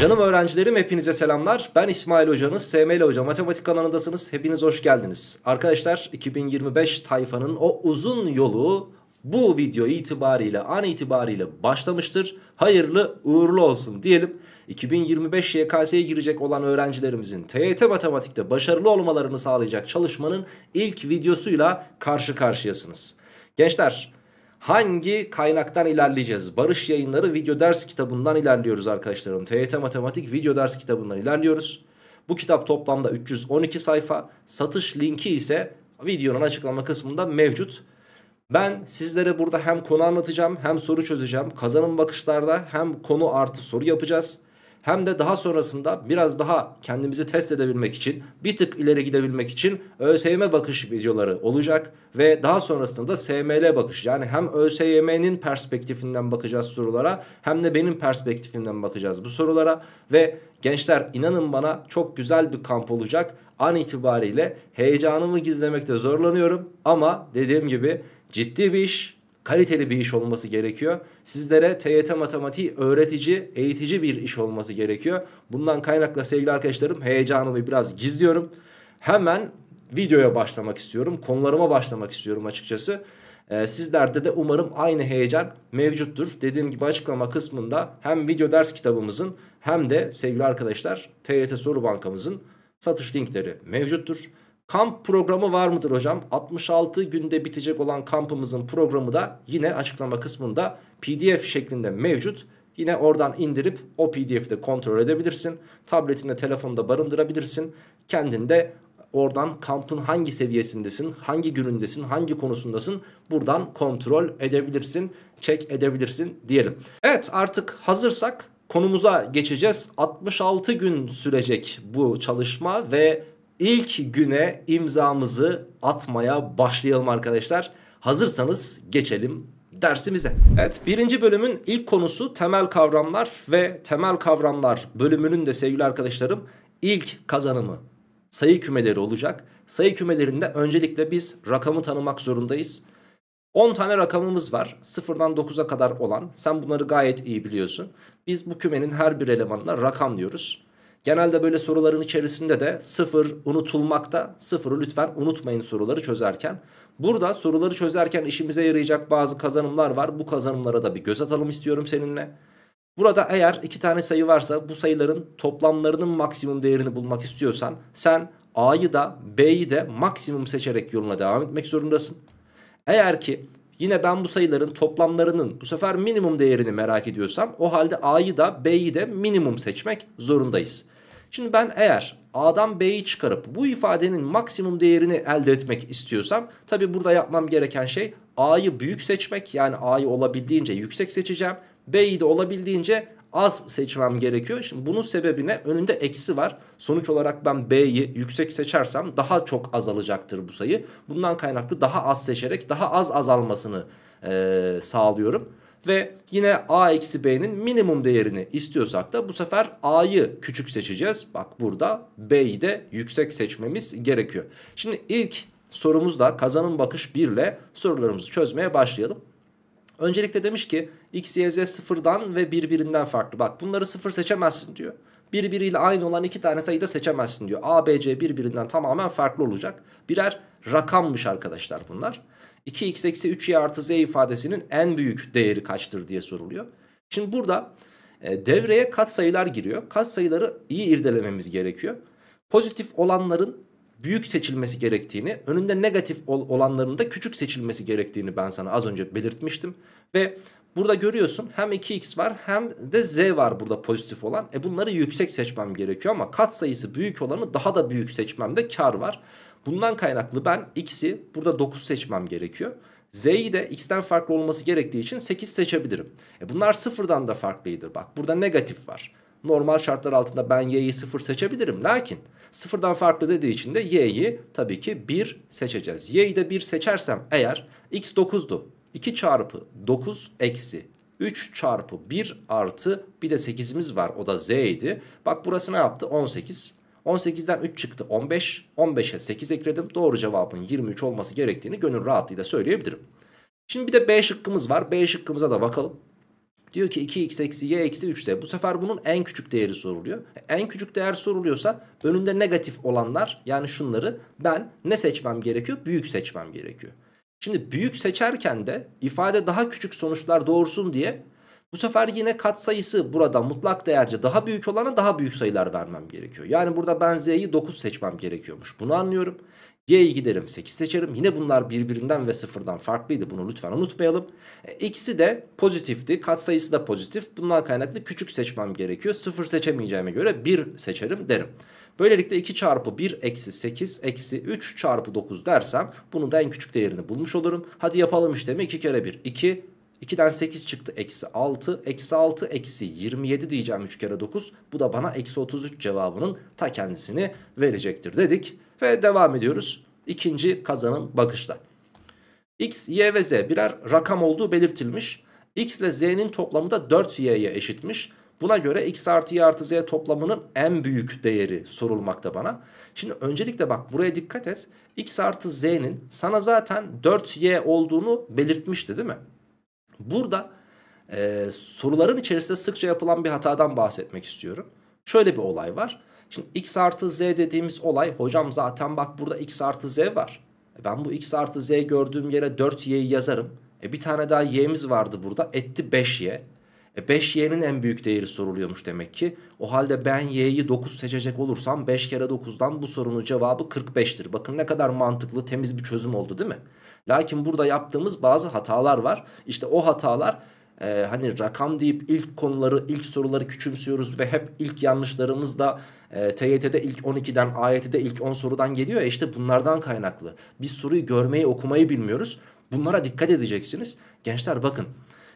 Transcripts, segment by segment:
Canım öğrencilerim hepinize selamlar. Ben İsmail Hoca'nız, SML Hoca Matematik kanalındasınız. Hepiniz hoş geldiniz. Arkadaşlar 2025 tayfanın o uzun yolu bu video itibariyle an itibariyle başlamıştır. Hayırlı uğurlu olsun diyelim. 2025 YKS'ye girecek olan öğrencilerimizin TYT matematikte başarılı olmalarını sağlayacak çalışmanın ilk videosuyla karşı karşıyasınız. Gençler Hangi kaynaktan ilerleyeceğiz? Barış Yayınları video ders kitabından ilerliyoruz arkadaşlarım. TYT Matematik video ders kitabından ilerliyoruz. Bu kitap toplamda 312 sayfa. Satış linki ise videonun açıklama kısmında mevcut. Ben sizlere burada hem konu anlatacağım hem soru çözeceğim. Kazanım bakışlarda hem konu artı soru yapacağız hem de daha sonrasında biraz daha kendimizi test edebilmek için bir tık ileri gidebilmek için ÖSYM bakış videoları olacak ve daha sonrasında da SML bakış yani hem ÖSYM'nin perspektifinden bakacağız sorulara hem de benim perspektifimden bakacağız bu sorulara ve gençler inanın bana çok güzel bir kamp olacak an itibariyle heyecanımı gizlemekte zorlanıyorum ama dediğim gibi ciddi bir iş kaliteli bir iş olması gerekiyor. Sizlere TYT matematiği öğretici, eğitici bir iş olması gerekiyor. Bundan kaynakla sevgili arkadaşlarım heyecanımı biraz gizliyorum. Hemen videoya başlamak istiyorum. Konularıma başlamak istiyorum açıkçası. Ee, sizlerde de umarım aynı heyecan mevcuttur. Dediğim gibi açıklama kısmında hem video ders kitabımızın hem de sevgili arkadaşlar TYT soru bankamızın satış linkleri mevcuttur. Kamp programı var mıdır hocam? 66 günde bitecek olan kampımızın programı da yine açıklama kısmında pdf şeklinde mevcut. Yine oradan indirip o pdf'i de kontrol edebilirsin. Tabletinde telefonda barındırabilirsin. Kendinde oradan kampın hangi seviyesindesin, hangi günündesin, hangi konusundasın buradan kontrol edebilirsin, çek edebilirsin diyelim. Evet artık hazırsak konumuza geçeceğiz. 66 gün sürecek bu çalışma ve ilk güne imzamızı atmaya başlayalım arkadaşlar. Hazırsanız geçelim dersimize. Evet birinci bölümün ilk konusu temel kavramlar ve temel kavramlar bölümünün de sevgili arkadaşlarım ilk kazanımı sayı kümeleri olacak. Sayı kümelerinde öncelikle biz rakamı tanımak zorundayız. 10 tane rakamımız var. sıfırdan 9'a kadar olan. Sen bunları gayet iyi biliyorsun. Biz bu kümenin her bir elemanına rakam diyoruz. Genelde böyle soruların içerisinde de sıfır unutulmakta. Sıfırı lütfen unutmayın soruları çözerken. Burada soruları çözerken işimize yarayacak bazı kazanımlar var. Bu kazanımlara da bir göz atalım istiyorum seninle. Burada eğer iki tane sayı varsa bu sayıların toplamlarının maksimum değerini bulmak istiyorsan sen A'yı da B'yi de maksimum seçerek yoluna devam etmek zorundasın. Eğer ki yine ben bu sayıların toplamlarının bu sefer minimum değerini merak ediyorsam o halde A'yı da B'yi de minimum seçmek zorundayız. Şimdi ben eğer A'dan B'yi çıkarıp bu ifadenin maksimum değerini elde etmek istiyorsam tabi burada yapmam gereken şey A'yı büyük seçmek yani A'yı olabildiğince yüksek seçeceğim. B'yi de olabildiğince az seçmem gerekiyor. Şimdi bunun sebebine önünde eksi var. Sonuç olarak ben B'yi yüksek seçersem daha çok azalacaktır bu sayı. Bundan kaynaklı daha az seçerek daha az azalmasını e, sağlıyorum ve yine a eksi b'nin minimum değerini istiyorsak da bu sefer a'yı küçük seçeceğiz. Bak burada b'yi de yüksek seçmemiz gerekiyor. Şimdi ilk sorumuzda kazanın bakış 1 ile sorularımızı çözmeye başlayalım. Öncelikle demiş ki x, y, z sıfırdan ve birbirinden farklı. Bak bunları sıfır seçemezsin diyor. Birbiriyle aynı olan iki tane sayı da seçemezsin diyor. A, B, C birbirinden tamamen farklı olacak. Birer rakammış arkadaşlar bunlar. 2x eksi 3y artı z ifadesinin en büyük değeri kaçtır diye soruluyor. Şimdi burada e, devreye katsayılar giriyor. Katsayıları iyi irdelememiz gerekiyor. Pozitif olanların büyük seçilmesi gerektiğini, önünde negatif ol olanların da küçük seçilmesi gerektiğini ben sana az önce belirtmiştim. Ve burada görüyorsun hem 2x var hem de z var burada pozitif olan. E bunları yüksek seçmem gerekiyor ama katsayısı büyük olanı daha da büyük seçmemde kar var. Bundan kaynaklı ben x'i burada 9 seçmem gerekiyor. Z'yi de x'ten farklı olması gerektiği için 8 seçebilirim. E bunlar sıfırdan da farklıydır. Bak burada negatif var. Normal şartlar altında ben y'yi 0 seçebilirim. Lakin sıfırdan farklı dediği için de y'yi tabii ki 1 seçeceğiz. Y'yi de 1 seçersem eğer x 9'du. 2 çarpı 9 eksi 3 çarpı 1 artı bir de 8'imiz var o da z idi. Bak burası ne yaptı? 18. 18'den 3 çıktı 15. 15'e 8 ekledim. Doğru cevabın 23 olması gerektiğini gönül rahatlığıyla söyleyebilirim. Şimdi bir de B şıkkımız var. B şıkkımıza da bakalım. Diyor ki 2x eksi y eksi 3z. Bu sefer bunun en küçük değeri soruluyor. En küçük değer soruluyorsa önünde negatif olanlar yani şunları ben ne seçmem gerekiyor? Büyük seçmem gerekiyor. Şimdi büyük seçerken de ifade daha küçük sonuçlar doğursun diye bu sefer yine katsayısı burada mutlak değerce daha büyük olana daha büyük sayılar vermem gerekiyor. Yani burada ben z'yi 9 seçmem gerekiyormuş. Bunu anlıyorum. Y'yi giderim 8 seçerim. Yine bunlar birbirinden ve sıfırdan farklıydı. Bunu lütfen unutmayalım. E, de pozitifti. Katsayısı da pozitif. Bundan kaynaklı küçük seçmem gerekiyor. Sıfır seçemeyeceğime göre 1 seçerim derim. Böylelikle 2 çarpı 1 eksi 8 eksi 3 çarpı 9 dersem bunun da en küçük değerini bulmuş olurum. Hadi yapalım işlemi 2 kere 1 2 2'den 8 çıktı eksi 6. Eksi 6 eksi 27 diyeceğim 3 kere 9. Bu da bana eksi 33 cevabının ta kendisini verecektir dedik. Ve devam ediyoruz. ikinci kazanım bakışta. X, Y ve Z birer rakam olduğu belirtilmiş. X ile Z'nin toplamı da 4Y'ye eşitmiş. Buna göre X artı Y artı Z toplamının en büyük değeri sorulmakta bana. Şimdi öncelikle bak buraya dikkat et. X artı Z'nin sana zaten 4Y olduğunu belirtmişti değil mi? Burada e, soruların içerisinde sıkça yapılan bir hatadan bahsetmek istiyorum. Şöyle bir olay var. Şimdi x artı z dediğimiz olay hocam zaten bak burada x artı z var. E, ben bu x artı z gördüğüm yere 4y'yi yazarım. E bir tane daha y'miz vardı burada etti 5y. E 5y'nin en büyük değeri soruluyormuş demek ki. O halde ben y'yi 9 seçecek olursam 5 kere 9'dan bu sorunun cevabı 45'tir. Bakın ne kadar mantıklı temiz bir çözüm oldu değil mi? Lakin burada yaptığımız bazı hatalar var. İşte o hatalar e, hani rakam deyip ilk konuları, ilk soruları küçümsüyoruz ve hep ilk yanlışlarımız da e, TYT'de ilk 12'den, AYT'de ilk 10 sorudan geliyor ya işte bunlardan kaynaklı. Biz soruyu görmeyi, okumayı bilmiyoruz. Bunlara dikkat edeceksiniz. Gençler bakın.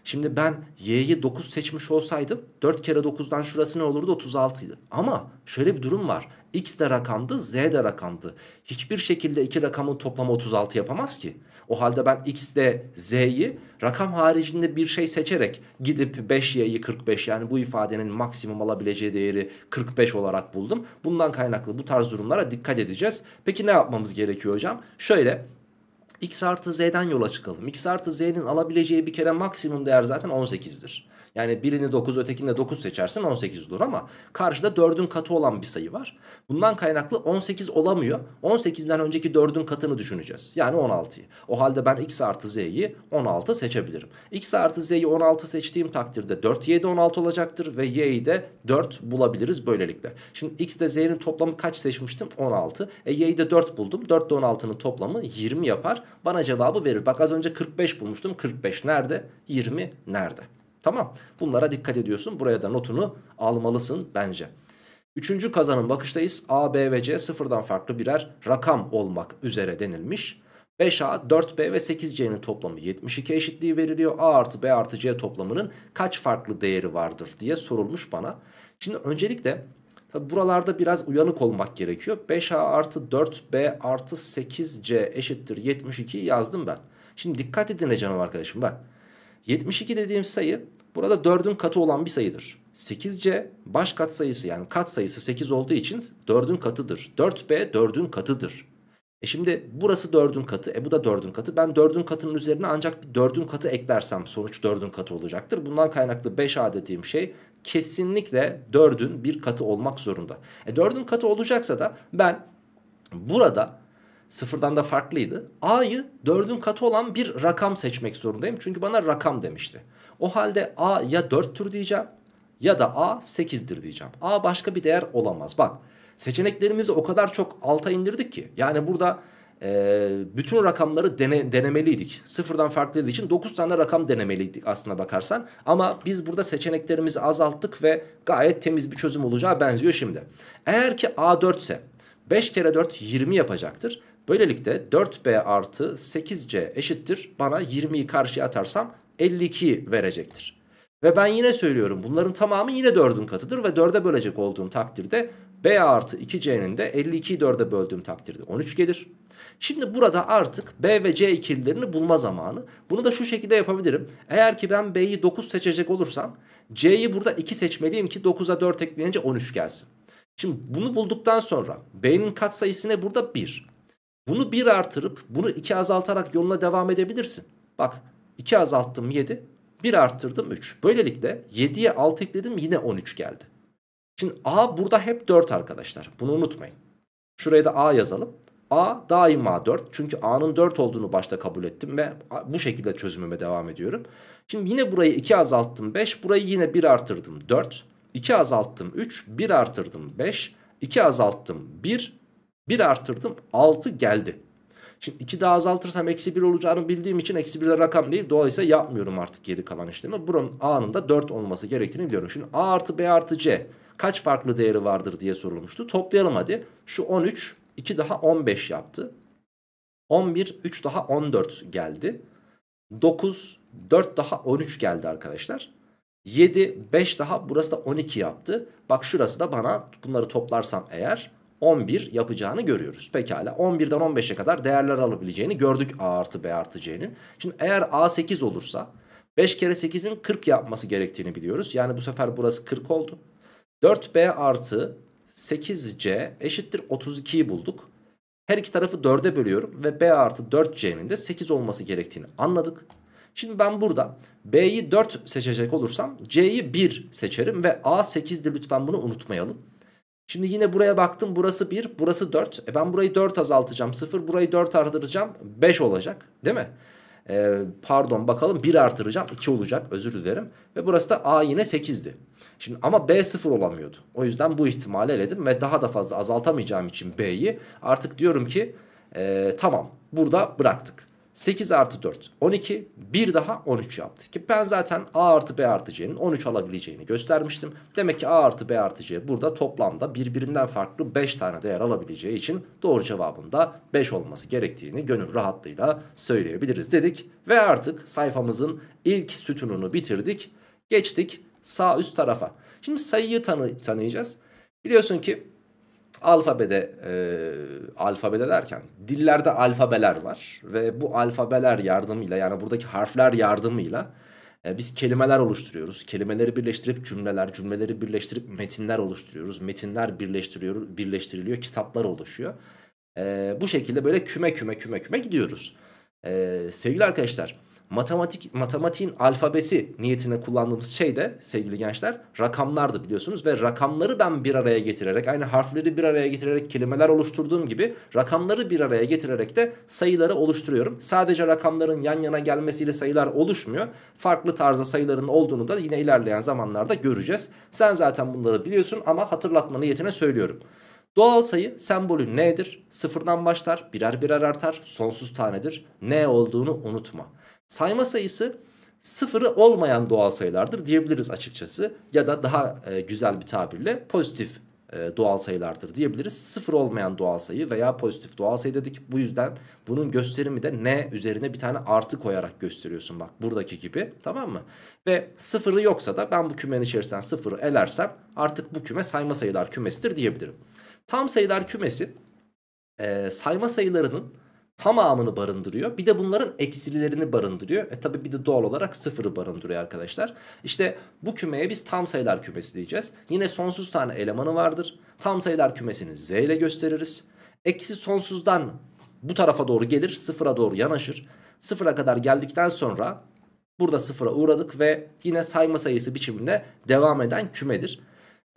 Şimdi ben Y'yi 9 seçmiş olsaydım 4 kere 9'dan şurası ne olurdu? 36 idi. Ama şöyle bir durum var. X de rakamdı, Z de rakamdı. Hiçbir şekilde iki rakamın toplamı 36 yapamaz ki. O halde ben x de z'yi rakam haricinde bir şey seçerek gidip 5y'yi 45 yani bu ifadenin maksimum alabileceği değeri 45 olarak buldum. Bundan kaynaklı bu tarz durumlara dikkat edeceğiz. Peki ne yapmamız gerekiyor hocam? Şöyle x artı z'den yola çıkalım. x artı z'nin alabileceği bir kere maksimum değer zaten 18'dir. Yani birini 9 ötekini de 9 seçersin 18 olur ama karşıda 4'ün katı olan bir sayı var. Bundan kaynaklı 18 olamıyor. 18'den önceki 4'ün katını düşüneceğiz. Yani 16'yı. O halde ben x artı z'yi 16 seçebilirim. x artı z'yi 16 seçtiğim takdirde 4 y'de 16 olacaktır ve y'yi de 4 bulabiliriz böylelikle. Şimdi x de z'nin toplamı kaç seçmiştim? 16. E y'yi de 4 buldum. 4 ile 16'nın toplamı 20 yapar. Bana cevabı verir. Bak az önce 45 bulmuştum. 45 nerede? 20 nerede? Tamam bunlara dikkat ediyorsun. Buraya da notunu almalısın bence. Üçüncü kazanın bakıştayız. A, B ve C sıfırdan farklı birer rakam olmak üzere denilmiş. 5A, 4B ve 8C'nin toplamı 72 eşitliği veriliyor. A artı B artı C toplamının kaç farklı değeri vardır diye sorulmuş bana. Şimdi öncelikle tabi buralarda biraz uyanık olmak gerekiyor. 5A artı 4B artı 8C eşittir 72'yi yazdım ben. Şimdi dikkat edin canım arkadaşım bak. 72 dediğim sayı Burada 4'ün katı olan bir sayıdır. 8C baş kat sayısı yani kat sayısı 8 olduğu için 4'ün katıdır. 4B 4'ün katıdır. E şimdi burası 4'ün katı. E bu da 4'ün katı. Ben 4'ün katının üzerine ancak 4'ün katı eklersem sonuç 4'ün katı olacaktır. Bundan kaynaklı 5 adettiğim şey kesinlikle 4'ün bir katı olmak zorunda. E 4'ün katı olacaksa da ben burada sıfırdan da farklıydı. A'yı 4'ün katı olan bir rakam seçmek zorundayım. Çünkü bana rakam demişti. O halde A ya 4'tür diyeceğim ya da A 8'dir diyeceğim. A başka bir değer olamaz. Bak seçeneklerimizi o kadar çok alta indirdik ki. Yani burada e, bütün rakamları dene, denemeliydik. Sıfırdan farklı için 9 tane rakam denemeliydik aslına bakarsan. Ama biz burada seçeneklerimizi azalttık ve gayet temiz bir çözüm olacağı benziyor şimdi. Eğer ki A4 ise 5 kere 4 20 yapacaktır. Böylelikle 4B artı 8C eşittir. Bana 20'yi karşıya atarsam 52 verecektir. Ve ben yine söylüyorum bunların tamamı yine 4'ün katıdır ve 4'e bölecek olduğum takdirde B artı 2C'nin de 52'yi 4'e böldüğüm takdirde 13 gelir. Şimdi burada artık B ve C ikililerini bulma zamanı. Bunu da şu şekilde yapabilirim. Eğer ki ben B'yi 9 seçecek olursam C'yi burada 2 seçmeliyim ki 9'a 4 ekleyince 13 gelsin. Şimdi bunu bulduktan sonra B'nin katsayısı ne burada? 1. Bunu 1 artırıp bunu 2 azaltarak yoluna devam edebilirsin. Bak 2 azalttım 7. 1 arttırdım 3. Böylelikle 7'ye 6 ekledim yine 13 geldi. Şimdi A burada hep 4 arkadaşlar. Bunu unutmayın. Şuraya da A yazalım. A daima 4. Çünkü A'nın 4 olduğunu başta kabul ettim ve bu şekilde çözümüme devam ediyorum. Şimdi yine burayı 2 azalttım 5. Burayı yine 1 artırdım 4. 2 azalttım 3. 1 artırdım 5. 2 azalttım 1. 1 artırdım 6 geldi. Şimdi 2 daha azaltırsam eksi 1 olacağını bildiğim için eksi 1 de rakam değil. Dolayısıyla yapmıyorum artık geri kalan işlemi. Buranın A'nın da 4 olması gerektiğini biliyorum. Şimdi A artı B artı C kaç farklı değeri vardır diye sorulmuştu. Toplayalım hadi. Şu 13, 2 daha 15 yaptı. 11, 3 daha 14 geldi. 9, 4 daha 13 geldi arkadaşlar. 7, 5 daha burası da 12 yaptı. Bak şurası da bana bunları toplarsam eğer 11 yapacağını görüyoruz. Pekala 11'den 15'e kadar değerler alabileceğini gördük A artı B artı C'nin. Şimdi eğer A 8 olursa 5 kere 8'in 40 yapması gerektiğini biliyoruz. Yani bu sefer burası 40 oldu. 4B artı 8C eşittir 32'yi bulduk. Her iki tarafı 4'e bölüyorum ve B artı 4C'nin de 8 olması gerektiğini anladık. Şimdi ben burada B'yi 4 seçecek olursam C'yi 1 seçerim ve A 8'dir lütfen bunu unutmayalım. Şimdi yine buraya baktım burası 1 burası 4. E ben burayı 4 azaltacağım 0 burayı 4 artıracağım 5 olacak değil mi? E, pardon bakalım 1 artıracağım 2 olacak özür dilerim. Ve burası da A yine 8'di. Şimdi ama B 0 olamıyordu. O yüzden bu ihtimali eledim ve daha da fazla azaltamayacağım için B'yi artık diyorum ki e, tamam burada bıraktık. 8 artı 4 12 bir daha 13 yaptı. Ki ben zaten A artı B artı C'nin 13 alabileceğini göstermiştim. Demek ki A artı B artı C burada toplamda birbirinden farklı 5 tane değer alabileceği için doğru cevabında 5 olması gerektiğini gönül rahatlığıyla söyleyebiliriz dedik. Ve artık sayfamızın ilk sütununu bitirdik. Geçtik sağ üst tarafa. Şimdi sayıyı tanı tanıyacağız. Biliyorsun ki alfabede e, alfabede derken dillerde alfabeler var ve bu alfabeler yardımıyla yani buradaki harfler yardımıyla e, biz kelimeler oluşturuyoruz. Kelimeleri birleştirip cümleler, cümleleri birleştirip metinler oluşturuyoruz. Metinler birleştiriyor, birleştiriliyor, kitaplar oluşuyor. E, bu şekilde böyle küme küme küme küme gidiyoruz. E, sevgili arkadaşlar matematik matematiğin alfabesi niyetine kullandığımız şey de sevgili gençler rakamlardı biliyorsunuz ve rakamları ben bir araya getirerek aynı harfleri bir araya getirerek kelimeler oluşturduğum gibi rakamları bir araya getirerek de sayıları oluşturuyorum. Sadece rakamların yan yana gelmesiyle sayılar oluşmuyor. Farklı tarzda sayıların olduğunu da yine ilerleyen zamanlarda göreceğiz. Sen zaten bunları biliyorsun ama hatırlatma niyetine söylüyorum. Doğal sayı sembolü nedir? Sıfırdan başlar, birer birer artar, sonsuz tanedir. Ne olduğunu unutma. Sayma sayısı sıfırı olmayan doğal sayılardır diyebiliriz açıkçası. Ya da daha e, güzel bir tabirle pozitif e, doğal sayılardır diyebiliriz. Sıfır olmayan doğal sayı veya pozitif doğal sayı dedik. Bu yüzden bunun gösterimi de n üzerine bir tane artı koyarak gösteriyorsun bak buradaki gibi tamam mı? Ve sıfırı yoksa da ben bu kümenin içerisinden sıfırı elersem artık bu küme sayma sayılar kümesidir diyebilirim. Tam sayılar kümesi e, sayma sayılarının tamamını barındırıyor. Bir de bunların eksililerini barındırıyor. E tabi bir de doğal olarak sıfırı barındırıyor arkadaşlar. İşte bu kümeye biz tam sayılar kümesi diyeceğiz. Yine sonsuz tane elemanı vardır. Tam sayılar kümesini z ile gösteririz. Eksi sonsuzdan bu tarafa doğru gelir sıfıra doğru yanaşır. Sıfıra kadar geldikten sonra burada sıfıra uğradık ve yine sayma sayısı biçiminde devam eden kümedir.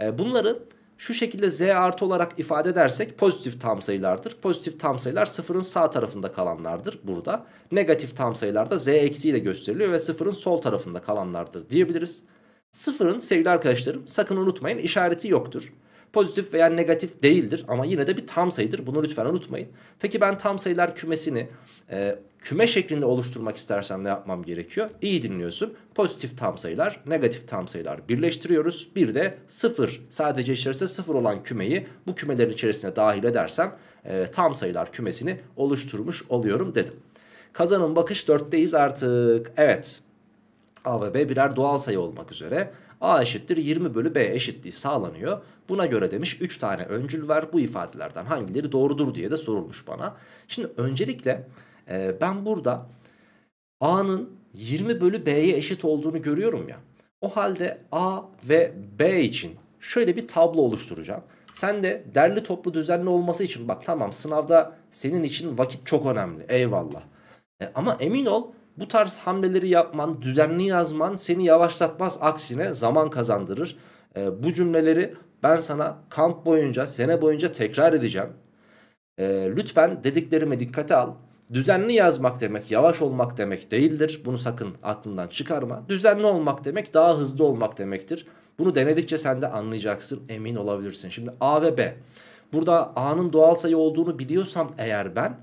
E, bunları şu şekilde z artı olarak ifade edersek pozitif tam sayılardır. Pozitif tam sayılar sıfırın sağ tarafında kalanlardır burada. Negatif tam sayılar da z eksiyle gösteriliyor ve sıfırın sol tarafında kalanlardır diyebiliriz. Sıfırın sevgili arkadaşlarım sakın unutmayın işareti yoktur. Pozitif veya negatif değildir ama yine de bir tam sayıdır. Bunu lütfen unutmayın. Peki ben tam sayılar kümesini e, küme şeklinde oluşturmak istersem ne yapmam gerekiyor? İyi dinliyorsun. Pozitif tam sayılar, negatif tam sayılar birleştiriyoruz. Bir de sıfır, sadece içerisinde sıfır olan kümeyi bu kümelerin içerisine dahil edersem e, tam sayılar kümesini oluşturmuş oluyorum dedim. Kazanın bakış dörtteyiz artık. Evet. A ve B birer doğal sayı olmak üzere. A eşittir 20 bölü B eşitliği sağlanıyor. Buna göre demiş 3 tane öncül ver Bu ifadelerden hangileri doğrudur diye de sorulmuş bana. Şimdi öncelikle e, ben burada A'nın 20 bölü B'ye eşit olduğunu görüyorum ya. O halde A ve B için şöyle bir tablo oluşturacağım. Sen de derli toplu düzenli olması için bak tamam sınavda senin için vakit çok önemli eyvallah. E, ama emin ol bu tarz hamleleri yapman, düzenli yazman seni yavaşlatmaz. Aksine zaman kazandırır. E, bu cümleleri ben sana kamp boyunca, sene boyunca tekrar edeceğim. E, lütfen dediklerime dikkate al. Düzenli yazmak demek yavaş olmak demek değildir. Bunu sakın aklından çıkarma. Düzenli olmak demek daha hızlı olmak demektir. Bunu denedikçe sen de anlayacaksın, emin olabilirsin. Şimdi A ve B. Burada A'nın doğal sayı olduğunu biliyorsam eğer ben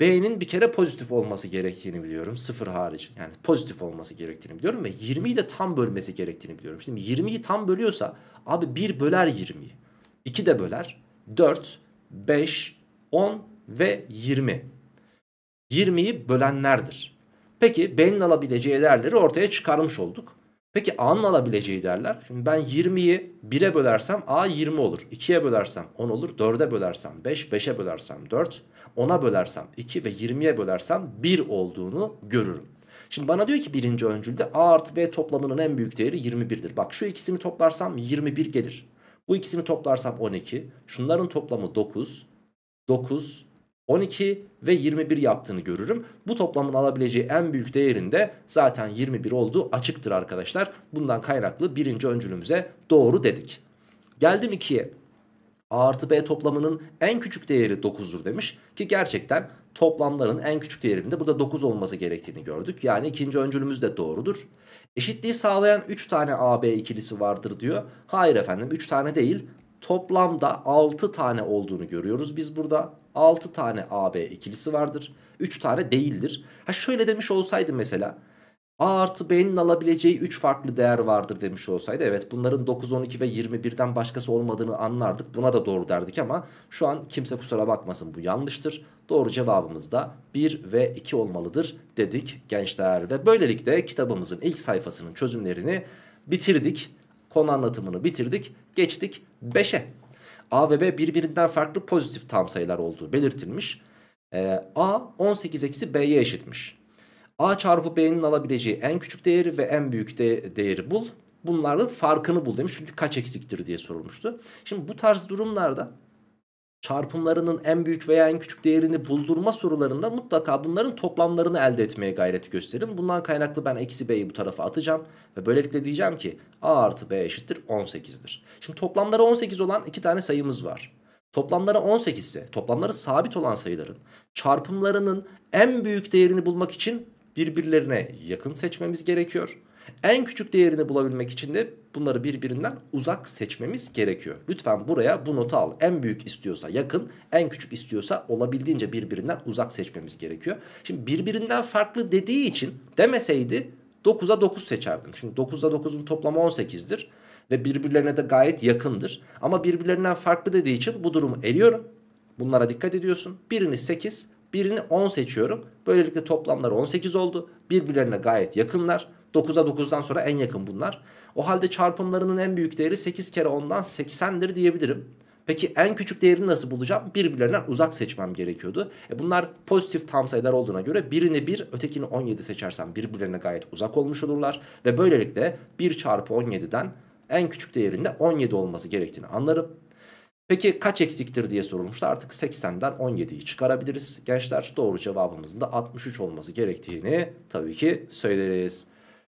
B'nin bir kere pozitif olması gerektiğini biliyorum. Sıfır hariç. Yani pozitif olması gerektiğini biliyorum ve 20'yi de tam bölmesi gerektiğini biliyorum. Şimdi 20'yi tam bölüyorsa abi 1 böler 20'yi. 2 de böler. 4, 5, 10 ve 20. 20'yi bölenlerdir. Peki B'nin alabileceği değerleri ortaya çıkarmış olduk. Peki A'nın alabileceği değerler. Şimdi ben 20'yi 1'e bölersem A 20 olur. 2'ye bölersem 10 olur. 4'e bölersem 5, 5'e bölersem 4, 10'a bölersem 2 ve 20'ye bölersem 1 olduğunu görürüm. Şimdi bana diyor ki birinci öncülde A artı B toplamının en büyük değeri 21'dir. Bak şu ikisini toplarsam 21 gelir. Bu ikisini toplarsam 12. Şunların toplamı 9. 9 12 ve 21 yaptığını görürüm. Bu toplamın alabileceği en büyük değerinde zaten 21 olduğu açıktır arkadaşlar. Bundan kaynaklı birinci öncülümüze doğru dedik. Geldim 2'ye. A artı B toplamının en küçük değeri 9'dur demiş. Ki gerçekten toplamların en küçük değerinde burada 9 olması gerektiğini gördük. Yani ikinci öncülümüz de doğrudur. Eşitliği sağlayan 3 tane AB ikilisi vardır diyor. Hayır efendim 3 tane değil toplamda 6 tane olduğunu görüyoruz biz burada. 6 tane AB ikilisi vardır. 3 tane değildir. Ha şöyle demiş olsaydı mesela. A artı B'nin alabileceği 3 farklı değer vardır demiş olsaydı. Evet bunların 9, 12 ve 21'den başkası olmadığını anlardık. Buna da doğru derdik ama şu an kimse kusura bakmasın bu yanlıştır. Doğru cevabımız da 1 ve 2 olmalıdır dedik gençler. Ve böylelikle kitabımızın ilk sayfasının çözümlerini bitirdik. Konu anlatımını bitirdik. Geçtik 5'e. A ve B birbirinden farklı pozitif tam sayılar olduğu belirtilmiş. E, A 18 eksi B'ye eşitmiş. A çarpı B'nin alabileceği en küçük değeri ve en büyük de değeri bul. Bunların farkını bul demiş. Çünkü kaç eksiktir diye sorulmuştu. Şimdi bu tarz durumlarda çarpımlarının en büyük veya en küçük değerini buldurma sorularında mutlaka bunların toplamlarını elde etmeye gayret gösterin. Bundan kaynaklı ben eksi b'yi bu tarafa atacağım ve böylelikle diyeceğim ki a artı b eşittir 18'dir. Şimdi toplamları 18 olan iki tane sayımız var. Toplamları 18 ise toplamları sabit olan sayıların çarpımlarının en büyük değerini bulmak için birbirlerine yakın seçmemiz gerekiyor. En küçük değerini bulabilmek için de bunları birbirinden uzak seçmemiz gerekiyor. Lütfen buraya bu notu al. En büyük istiyorsa yakın, en küçük istiyorsa olabildiğince birbirinden uzak seçmemiz gerekiyor. Şimdi birbirinden farklı dediği için demeseydi 9'a 9 seçerdim. Çünkü 9'a 9'un toplamı 18'dir ve birbirlerine de gayet yakındır. Ama birbirlerinden farklı dediği için bu durumu eliyorum. Bunlara dikkat ediyorsun. Birini 8, birini 10 seçiyorum. Böylelikle toplamları 18 oldu. Birbirlerine gayet yakınlar. 9'a 9'dan sonra en yakın bunlar. O halde çarpımlarının en büyük değeri 8 kere 10'dan 80'dir diyebilirim. Peki en küçük değerini nasıl bulacağım? Birbirlerinden uzak seçmem gerekiyordu. E bunlar pozitif tam sayılar olduğuna göre birini 1 ötekini 17 seçersem birbirlerine gayet uzak olmuş olurlar. Ve böylelikle 1 çarpı 17'den en küçük değerinde 17 olması gerektiğini anlarım. Peki kaç eksiktir diye sorulmuştu. Artık 80'den 17'yi çıkarabiliriz. Gençler doğru cevabımızın da 63 olması gerektiğini tabii ki söyleriz.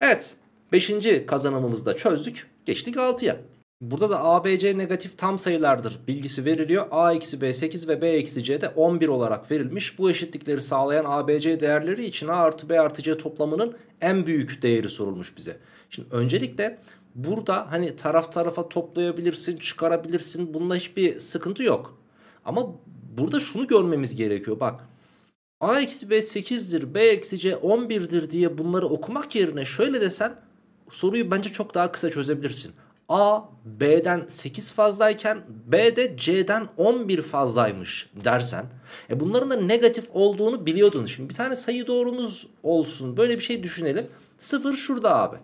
Evet beşinci kazanımımızı da çözdük. Geçtik 6'ya. Burada da ABC negatif tam sayılardır bilgisi veriliyor. A eksi B 8 ve B eksi C de 11 olarak verilmiş. Bu eşitlikleri sağlayan ABC değerleri için A artı B artı C toplamının en büyük değeri sorulmuş bize. Şimdi öncelikle burada hani taraf tarafa toplayabilirsin, çıkarabilirsin. Bunda hiçbir sıkıntı yok. Ama burada şunu görmemiz gerekiyor. Bak A eksi B 8'dir, B eksi C 11'dir diye bunları okumak yerine şöyle desen soruyu bence çok daha kısa çözebilirsin. A B'den 8 fazlayken B de C'den 11 fazlaymış dersen e bunların da negatif olduğunu biliyordun. Şimdi bir tane sayı doğrumuz olsun böyle bir şey düşünelim. 0 şurada abi.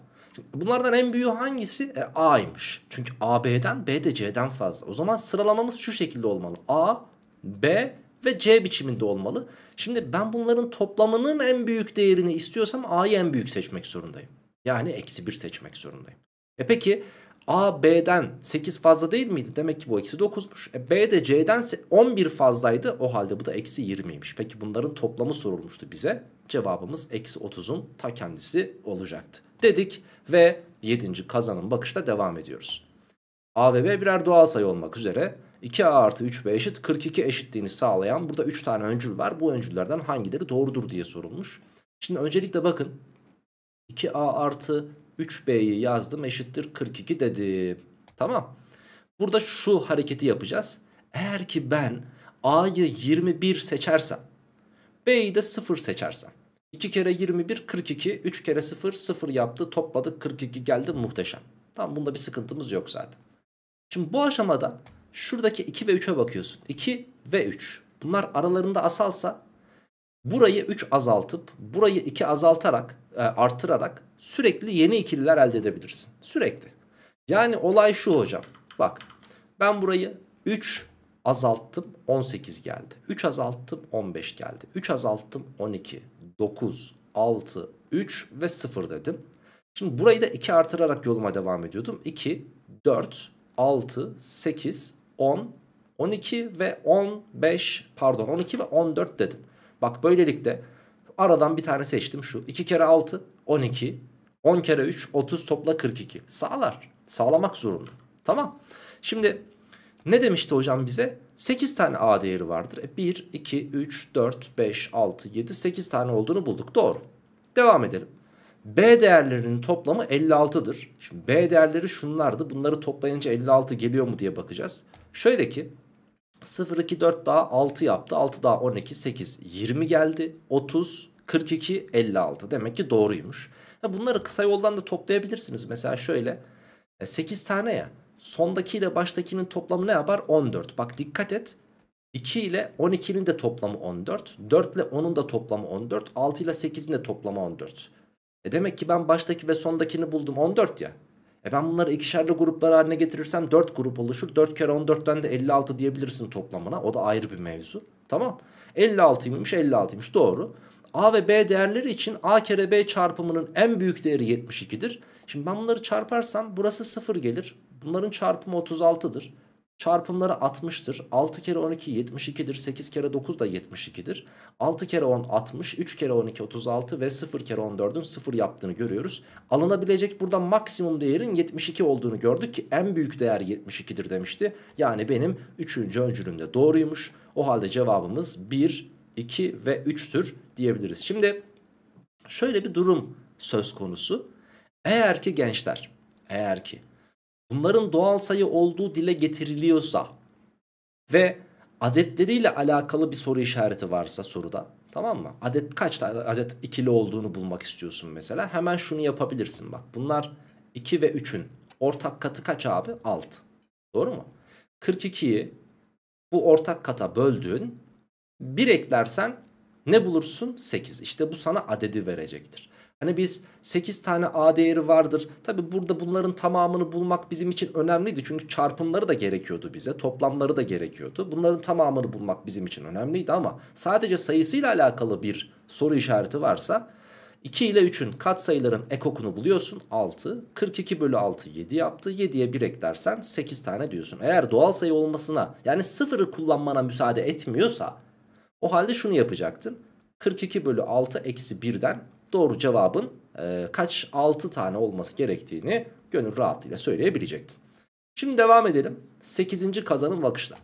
bunlardan en büyüğü hangisi? E, A'ymış. Çünkü A B'den B de C'den fazla. O zaman sıralamamız şu şekilde olmalı. A, B, ve C biçiminde olmalı. Şimdi ben bunların toplamının en büyük değerini istiyorsam A'yı en büyük seçmek zorundayım. Yani eksi 1 seçmek zorundayım. E peki A B'den 8 fazla değil miydi? Demek ki bu eksi 9'muş. E B de C'den 11 fazlaydı. O halde bu da eksi 20'ymiş. Peki bunların toplamı sorulmuştu bize. Cevabımız eksi 30'un ta kendisi olacaktı. Dedik ve 7. kazanın bakışta devam ediyoruz. A ve B birer doğal sayı olmak üzere 2a artı 3b eşit 42 eşitliğini sağlayan burada 3 tane öncül var. Bu öncüllerden hangileri doğrudur diye sorulmuş. Şimdi öncelikle bakın 2a artı 3b'yi yazdım eşittir 42 dedim. Tamam. Burada şu hareketi yapacağız. Eğer ki ben a'yı 21 seçersem b'yi de 0 seçersem 2 kere 21 42 3 kere 0 0 yaptı topladık 42 geldi muhteşem. Tamam bunda bir sıkıntımız yok zaten. Şimdi bu aşamada Şuradaki 2 ve 3'e bakıyorsun. 2 ve 3. Bunlar aralarında asalsa burayı 3 azaltıp burayı 2 azaltarak e, artırarak sürekli yeni ikililer elde edebilirsin. Sürekli. Yani olay şu hocam. Bak ben burayı 3 azalttım 18 geldi. 3 azalttım 15 geldi. 3 azalttım 12, 9, 6, 3 ve 0 dedim. Şimdi burayı da 2 artırarak yoluma devam ediyordum. 2, 4, 6, 8, 10, 12 ve 15 pardon 12 ve 14 dedim. Bak böylelikle aradan bir tane seçtim şu. 2 kere 6 12, 10 kere 3 30 topla 42. Sağlar. Sağlamak zorunda. Tamam. Şimdi ne demişti hocam bize? 8 tane A değeri vardır. E 1, 2, 3, 4, 5, 6, 7, 8 tane olduğunu bulduk. Doğru. Devam edelim. B değerlerinin toplamı 56'dır. Şimdi B değerleri şunlardı. Bunları toplayınca 56 geliyor mu diye bakacağız. Şöyle ki 0, 2, 4 daha 6 yaptı. 6 daha 12, 8, 20 geldi. 30, 42, 56. Demek ki doğruymuş. Bunları kısa yoldan da toplayabilirsiniz. Mesela şöyle 8 e, tane ya. Sondaki ile baştakinin toplamı ne yapar? 14. Bak dikkat et. 2 ile 12'nin de toplamı 14. 4 ile 10'un da toplamı 14. 6 ile 8'in de toplamı 14. E demek ki ben baştaki ve sondakini buldum 14 ya. E ben bunları ikişerli gruplar haline getirirsem 4 grup oluşur. 4 kere 14'ten de 56 diyebilirsin toplamına. O da ayrı bir mevzu. Tamam. 56'ymış 56'ymış doğru. A ve B değerleri için A kere B çarpımının en büyük değeri 72'dir. Şimdi ben bunları çarparsam burası 0 gelir. Bunların çarpımı 36'dır. Çarpımları 60'tır. 6 kere 12 72'dir. 8 kere 9 da 72'dir. 6 kere 10 60. 3 kere 12 36 ve 0 kere 14'ün 0 yaptığını görüyoruz. Alınabilecek burada maksimum değerin 72 olduğunu gördük ki en büyük değer 72'dir demişti. Yani benim 3. öncülüm de doğruymuş. O halde cevabımız 1, 2 ve 3'tür diyebiliriz. Şimdi şöyle bir durum söz konusu. Eğer ki gençler, eğer ki bunların doğal sayı olduğu dile getiriliyorsa ve adetleriyle alakalı bir soru işareti varsa soruda tamam mı? Adet kaç adet ikili olduğunu bulmak istiyorsun mesela hemen şunu yapabilirsin bak bunlar 2 ve 3'ün ortak katı kaç abi? 6 doğru mu? 42'yi bu ortak kata böldüğün bir eklersen ne bulursun? 8 işte bu sana adedi verecektir. Yani biz 8 tane A değeri vardır. Tabi burada bunların tamamını bulmak bizim için önemliydi. Çünkü çarpımları da gerekiyordu bize. Toplamları da gerekiyordu. Bunların tamamını bulmak bizim için önemliydi ama sadece sayısıyla alakalı bir soru işareti varsa 2 ile 3'ün katsayıların ekokunu buluyorsun 6. 42 bölü 6 7 yaptı. 7'ye 1 eklersen 8 tane diyorsun. Eğer doğal sayı olmasına yani sıfırı kullanmana müsaade etmiyorsa o halde şunu yapacaktın. 42 bölü 6 eksi 1'den doğru cevabın e, kaç 6 tane olması gerektiğini gönül rahatlığıyla söyleyebilecektin. Şimdi devam edelim. 8. kazanın bakışla.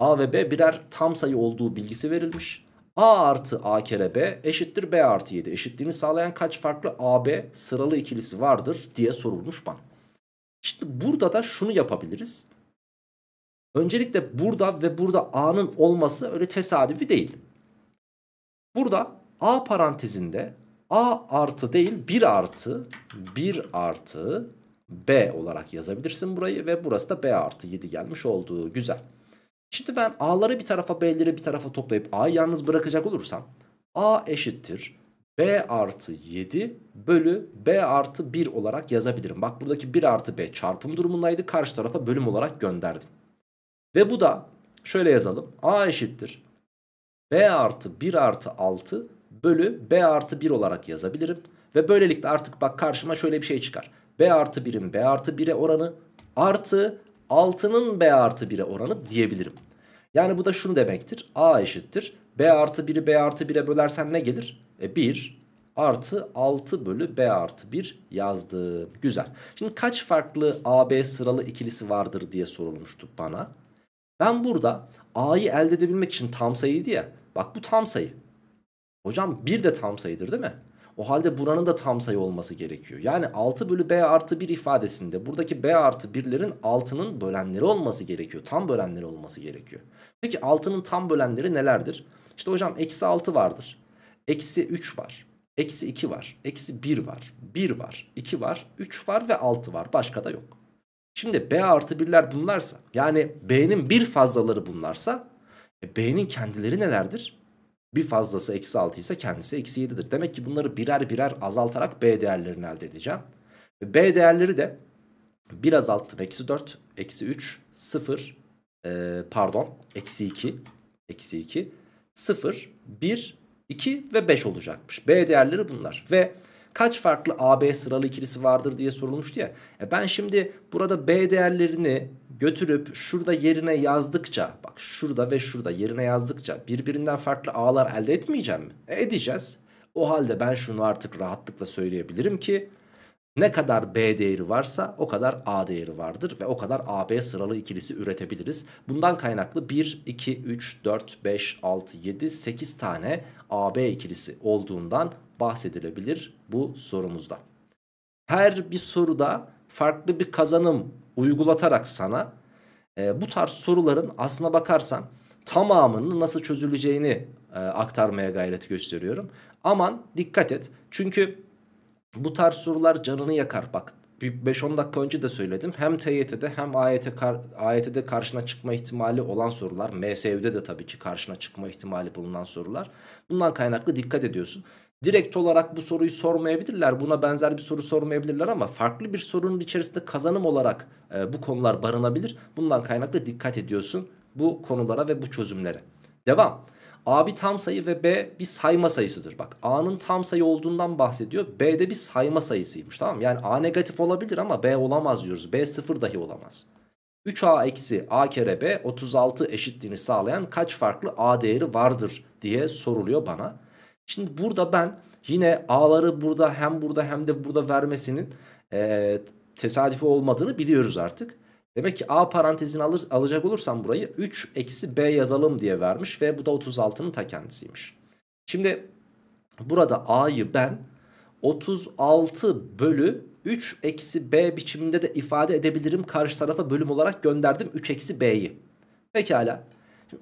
A ve B birer tam sayı olduğu bilgisi verilmiş. A artı A kere B eşittir B artı 7. Eşitliğini sağlayan kaç farklı AB sıralı ikilisi vardır diye sorulmuş bana. Şimdi burada da şunu yapabiliriz. Öncelikle burada ve burada A'nın olması öyle tesadüfi değil. Burada A parantezinde A artı değil 1 artı 1 artı B olarak yazabilirsin burayı ve burası da B artı 7 gelmiş olduğu Güzel. Şimdi ben A'ları bir tarafa B'leri bir tarafa toplayıp A'yı yalnız bırakacak olursam A eşittir B artı 7 bölü B artı 1 olarak yazabilirim. Bak buradaki 1 artı B çarpım durumundaydı. Karşı tarafa bölüm olarak gönderdim. Ve bu da şöyle yazalım. A eşittir. B artı 1 artı 6 bölü b artı 1 olarak yazabilirim. Ve böylelikle artık bak karşıma şöyle bir şey çıkar. b artı 1'in b artı 1'e oranı artı 6'nın b artı 1'e oranı diyebilirim. Yani bu da şunu demektir. a eşittir. b artı 1'i b artı 1'e bölersen ne gelir? E 1 artı 6 bölü b artı 1 yazdım. Güzel. Şimdi kaç farklı ab sıralı ikilisi vardır diye sorulmuştu bana. Ben burada a'yı elde edebilmek için tam sayıydı ya. Bak bu tam sayı. Hocam 1 de tam sayıdır değil mi? O halde buranın da tam sayı olması gerekiyor. Yani 6 bölü b artı 1 ifadesinde buradaki b artı 1'lerin 6'nın bölenleri olması gerekiyor. Tam bölenleri olması gerekiyor. Peki 6'nın tam bölenleri nelerdir? İşte hocam eksi 6 vardır. Eksi 3 var. Eksi 2 var. Eksi 1 var. 1 var. 2 var. 3 var ve 6 var. Başka da yok. Şimdi b artı 1'ler bunlarsa yani b'nin bir fazlaları bunlarsa e, b'nin kendileri nelerdir? Bir fazlası eksi 6 ise kendisi eksi 7'dir. Demek ki bunları birer birer azaltarak B değerlerini elde edeceğim. ve B değerleri de 1 azalttım. Eksi 4, eksi 3, 0, e, pardon eksi 2, eksi 2, 0, 1, 2 ve 5 olacakmış. B değerleri bunlar. Ve kaç farklı AB sıralı ikilisi vardır diye sorulmuştu ya. E ben şimdi burada B değerlerini götürüp şurada yerine yazdıkça bak şurada ve şurada yerine yazdıkça birbirinden farklı A'lar elde etmeyeceğim mi? E edeceğiz. O halde ben şunu artık rahatlıkla söyleyebilirim ki ne kadar B değeri varsa o kadar A değeri vardır ve o kadar AB sıralı ikilisi üretebiliriz. Bundan kaynaklı 1, 2, 3, 4, 5, 6, 7, 8 tane AB ikilisi olduğundan bahsedilebilir bu sorumuzda. Her bir soruda farklı bir kazanım uygulatarak sana e, bu tarz soruların aslına bakarsan tamamının nasıl çözüleceğini e, aktarmaya gayret gösteriyorum. Aman dikkat et çünkü bu tarz sorular canını yakar bak. 5-10 dakika önce de söyledim. Hem TYT'de hem AYT kar AYT'de karşına çıkma ihtimali olan sorular. MSV'de de tabii ki karşına çıkma ihtimali bulunan sorular. Bundan kaynaklı dikkat ediyorsun direkt olarak bu soruyu sormayabilirler. Buna benzer bir soru sormayabilirler ama farklı bir sorunun içerisinde kazanım olarak e, bu konular barınabilir. Bundan kaynaklı dikkat ediyorsun bu konulara ve bu çözümlere. Devam. A bir tam sayı ve B bir sayma sayısıdır. Bak A'nın tam sayı olduğundan bahsediyor. B de bir sayma sayısıymış tamam Yani A negatif olabilir ama B olamaz diyoruz. B sıfır dahi olamaz. 3A eksi A kere B 36 eşitliğini sağlayan kaç farklı A değeri vardır diye soruluyor bana. Şimdi burada ben yine A'ları burada hem burada hem de burada vermesinin e, tesadüfi olmadığını biliyoruz artık. Demek ki A parantezini alır, alacak olursam burayı 3 eksi B yazalım diye vermiş ve bu da 36'nın ta kendisiymiş. Şimdi burada A'yı ben 36 bölü 3 eksi B biçiminde de ifade edebilirim. Karşı tarafa bölüm olarak gönderdim 3 eksi B'yi. Pekala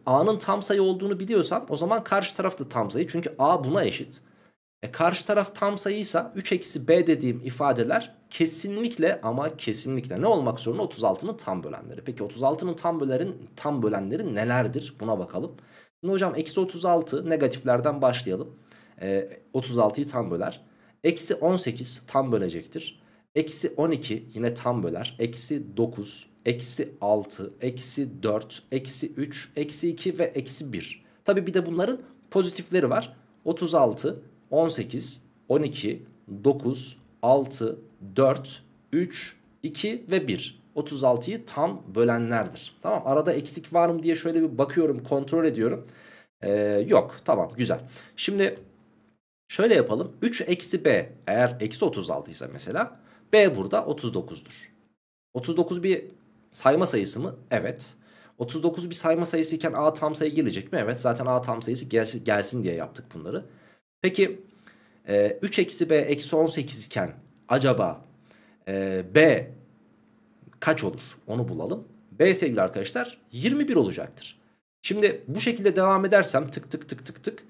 A'nın tam sayı olduğunu biliyorsam o zaman karşı taraf da tam sayı. Çünkü A buna eşit. E karşı taraf tam sayıysa 3 eksi B dediğim ifadeler kesinlikle ama kesinlikle ne olmak zorunda 36'nın tam bölenleri. Peki 36'nın tam bölerin tam bölenleri nelerdir? Buna bakalım. Şimdi hocam eksi 36 negatiflerden başlayalım. E, 36'yı tam böler. Eksi 18 tam bölecektir. Eksi 12 yine tam böler. Eksi 9, eksi 6, eksi 4, eksi 3, eksi 2 ve eksi 1. Tabi bir de bunların pozitifleri var. 36, 18, 12, 9, 6, 4, 3, 2 ve 1. 36'yı tam bölenlerdir. Tamam arada eksik var mı diye şöyle bir bakıyorum kontrol ediyorum. Ee, yok tamam güzel. Şimdi şöyle yapalım. 3 eksi b eğer eksi 36 ise mesela B burada 39'dur. 39 bir sayma sayısı mı? Evet. 39 bir sayma sayısı iken A tam sayı gelecek mi? Evet zaten A tam sayısı gelsin, gelsin diye yaptık bunları. Peki e, 3 eksi B eksi 18 iken acaba e, B kaç olur? Onu bulalım. B sevgili arkadaşlar 21 olacaktır. Şimdi bu şekilde devam edersem tık tık tık tık tık.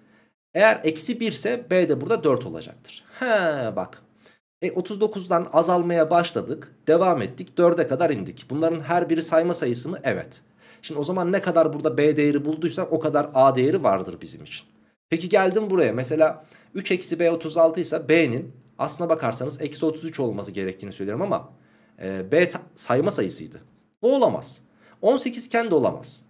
Eğer eksi 1 ise B de burada 4 olacaktır. He bak e 39'dan azalmaya başladık. Devam ettik. 4'e kadar indik. Bunların her biri sayma sayısı mı? Evet. Şimdi o zaman ne kadar burada B değeri bulduysak o kadar A değeri vardır bizim için. Peki geldim buraya. Mesela 3 eksi B 36 ise B'nin aslına bakarsanız eksi 33 olması gerektiğini söylüyorum ama e, B sayma sayısıydı. O olamaz. 18 kendi olamaz.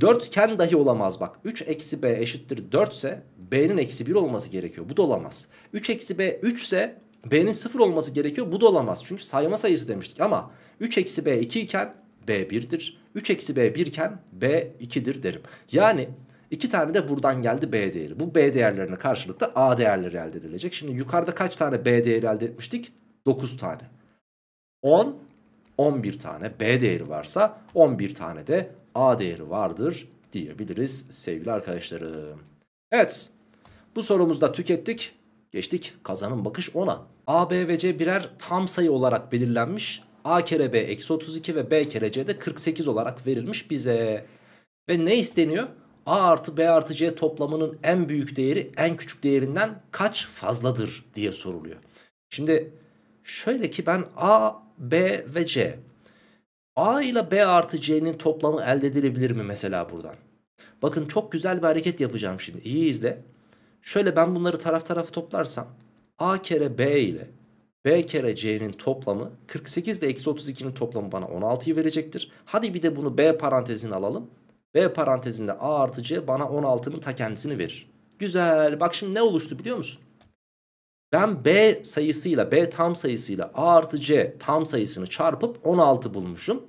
4 iken dahi olamaz bak. 3 eksi B eşittir 4 ise B'nin eksi 1 olması gerekiyor. Bu da olamaz. 3 eksi B 3 ise B'nin 0 olması gerekiyor. Bu da olamaz. Çünkü sayma sayısı demiştik ama 3 eksi B 2 iken B 1'dir. 3 eksi B 1 iken B 2'dir derim. Yani iki tane de buradan geldi B değeri. Bu B değerlerine karşılıkta A değerleri elde edilecek. Şimdi yukarıda kaç tane B değeri elde etmiştik? 9 tane. 10, 11 tane B değeri varsa 11 tane de A değeri vardır diyebiliriz sevgili arkadaşlarım. Evet bu sorumuzda tükettik. Geçtik Kazanın bakış ona. A, B ve C birer tam sayı olarak belirlenmiş. A kere B eksi 32 ve B kere C de 48 olarak verilmiş bize. Ve ne isteniyor? A artı B artı C toplamının en büyük değeri en küçük değerinden kaç fazladır diye soruluyor. Şimdi şöyle ki ben A, B ve C. A ile B artı C'nin toplamı elde edilebilir mi mesela buradan? Bakın çok güzel bir hareket yapacağım şimdi. İyi izle. Şöyle ben bunları taraf tarafı toplarsam A kere B ile B kere C'nin toplamı 48 ile eksi 32'nin toplamı bana 16'yı verecektir. Hadi bir de bunu B parantezine alalım. B parantezinde A artı C bana 16'nın ta kendisini verir. Güzel. Bak şimdi ne oluştu biliyor musun? Ben B sayısıyla B tam sayısıyla A artı C tam sayısını çarpıp 16 bulmuşum.